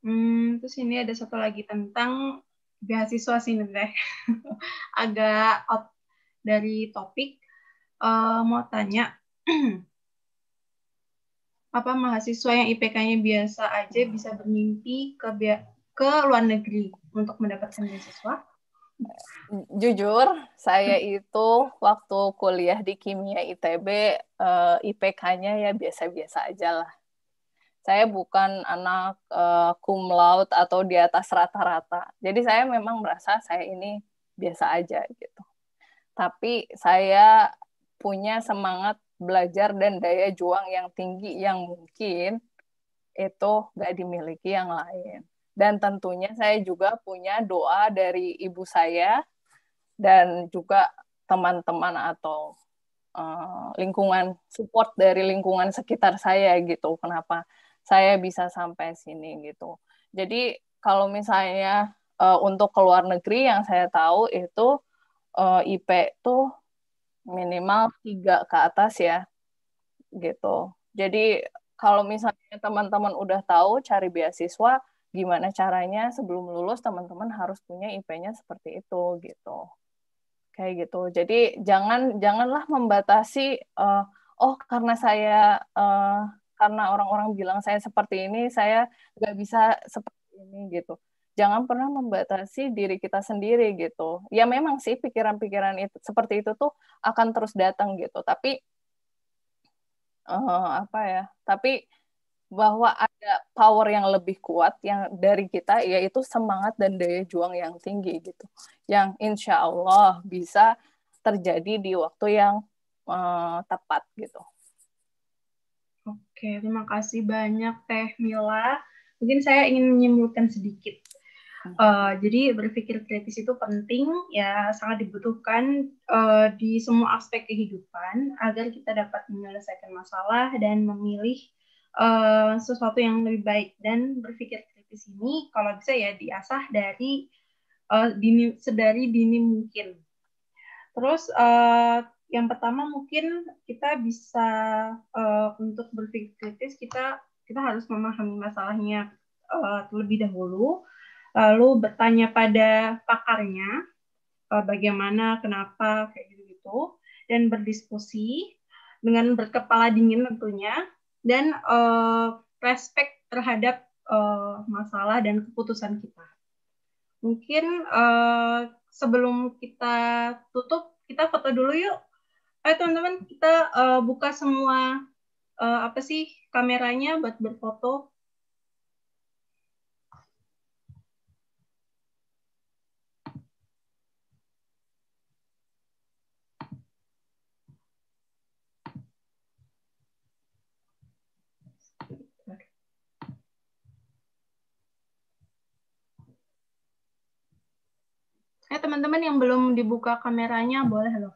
Hmm, terus ini ada satu lagi tentang beasiswa sih nih agak out dari topik uh, mau tanya apa mahasiswa yang IPK-nya biasa aja bisa bermimpi ke ke luar negeri untuk mendapatkan beasiswa? Jujur, saya itu waktu kuliah di kimia ITB uh, eh, IPK-nya ya biasa-biasa aja lah. Saya bukan anak uh, cum laude atau di atas rata-rata. Jadi saya memang merasa saya ini biasa aja gitu tapi saya punya semangat belajar dan daya juang yang tinggi yang mungkin itu gak dimiliki yang lain. Dan tentunya saya juga punya doa dari ibu saya dan juga teman-teman atau uh, lingkungan support dari lingkungan sekitar saya gitu. Kenapa saya bisa sampai sini gitu. Jadi kalau misalnya uh, untuk ke luar negeri yang saya tahu itu uh, eh, IP tuh minimal tiga ke atas ya gitu. Jadi kalau misalnya teman-teman udah tahu cari beasiswa gimana caranya sebelum lulus teman-teman harus punya IP-nya seperti itu gitu. Kayak gitu. Jadi jangan janganlah membatasi uh, oh karena saya uh, karena orang-orang bilang saya seperti ini saya nggak bisa seperti ini gitu jangan pernah membatasi diri kita sendiri gitu. Ya memang sih pikiran-pikiran itu seperti itu tuh akan terus datang gitu. Tapi uh, apa ya? Tapi bahwa ada power yang lebih kuat yang dari kita yaitu semangat dan daya juang yang tinggi gitu. Yang insya Allah bisa terjadi di waktu yang uh, tepat gitu. Oke, terima kasih banyak Teh Mila. Mungkin saya ingin menyimpulkan sedikit Uh, jadi berpikir kritis itu penting ya sangat dibutuhkan uh, di semua aspek kehidupan agar kita dapat menyelesaikan masalah dan memilih uh, sesuatu yang lebih baik dan berpikir kritis ini kalau bisa ya diasah dari uh, dini sedari dini mungkin. Terus uh, yang pertama mungkin kita bisa uh, untuk berpikir kritis kita kita harus memahami masalahnya uh, terlebih dahulu lalu bertanya pada pakarnya e, bagaimana, kenapa, kayak gitu-gitu, dan berdiskusi dengan berkepala dingin tentunya, dan uh, e, respect terhadap uh, masalah dan keputusan kita. Mungkin uh, sebelum kita tutup, kita foto dulu yuk. Ayo teman-teman, kita uh, buka semua uh, apa sih kameranya buat berfoto. Eh teman-teman yang belum dibuka kameranya boleh loh.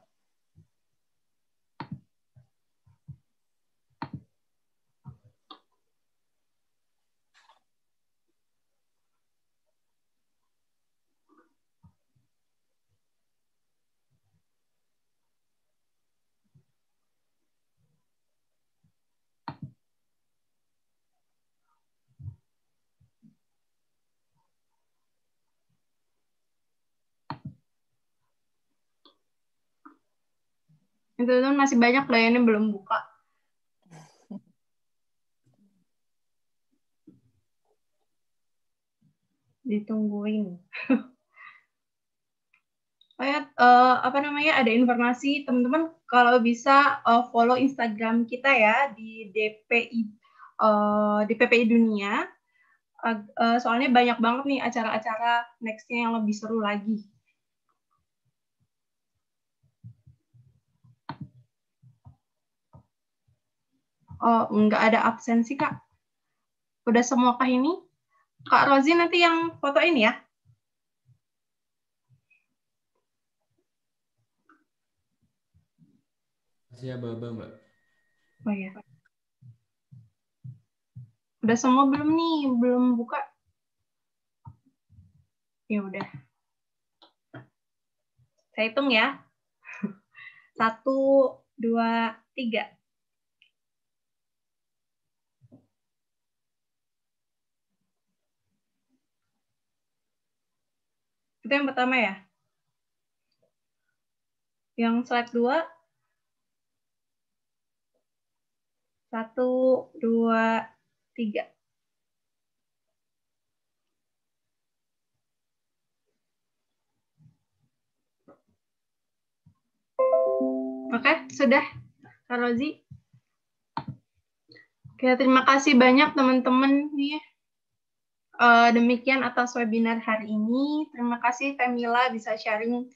itu tuh masih banyak loh ini belum buka ditungguin oh ya uh, apa namanya ada informasi teman-teman kalau bisa uh, follow Instagram kita ya di DPI uh, eh, di PPI Dunia uh, uh, soalnya banyak banget nih acara-acara nextnya yang lebih seru lagi Oh, nggak ada absensi, Kak. Udah semua kah ini? Kak Rozi nanti yang foto ini ya. Masih aba Mbak. Oh iya. Udah semua belum nih? Belum buka? Ya udah. Saya hitung ya. Satu, dua, tiga. Itu yang pertama ya. Yang slide 2. 1, 2, 3. Oke, sudah. Kak Rozi. Oke, terima kasih banyak teman-teman nih. -teman. Ya. Uh, demikian atas webinar hari ini. Terima kasih Femila bisa sharing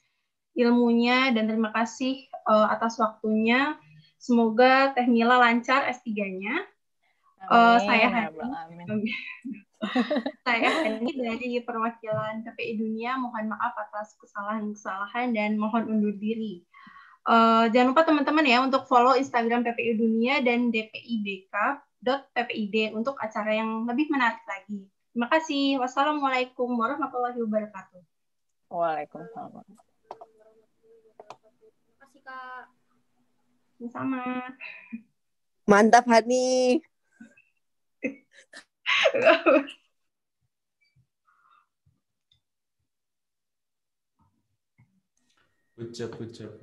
ilmunya dan terima kasih uh, atas waktunya. Semoga Teh Mila lancar S3-nya. Uh, eh, saya ya Hani. saya Hani dari perwakilan KPI Dunia. Mohon maaf atas kesalahan-kesalahan dan mohon undur diri. Uh, jangan lupa teman-teman ya untuk follow Instagram PPI Dunia dan dpibk.ppid untuk acara yang lebih menarik lagi. Terima kasih. Wassalamualaikum warahmatullahi wabarakatuh. Waalaikumsalam. Terima kasih, Kak. Sama. Mantap, Hani. Good job, good job.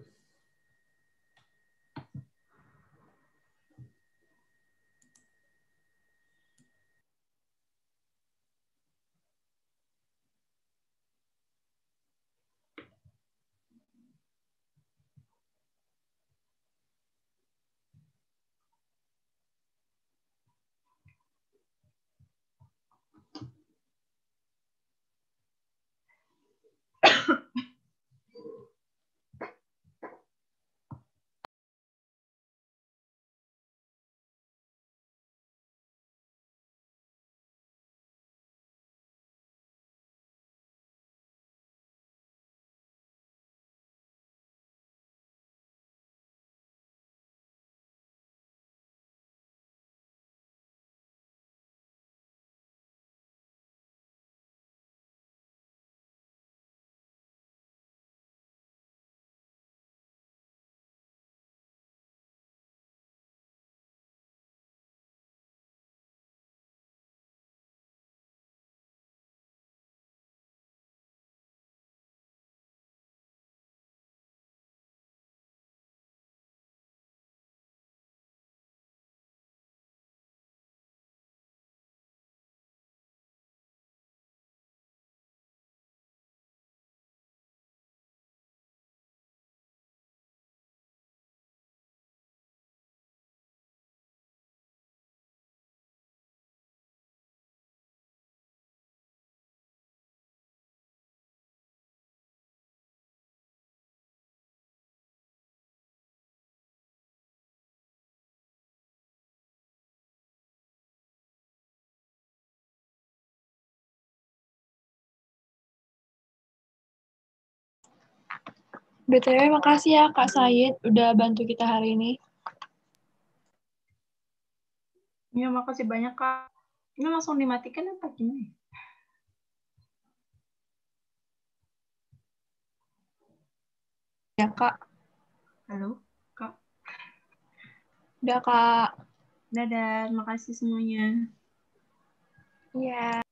BTW makasih ya Kak Said udah bantu kita hari ini. Ya makasih banyak Kak. Ini langsung dimatikan apa gini? Ya Kak. Halo Kak. Udah Kak. Dadah, makasih semuanya. Iya. Yeah.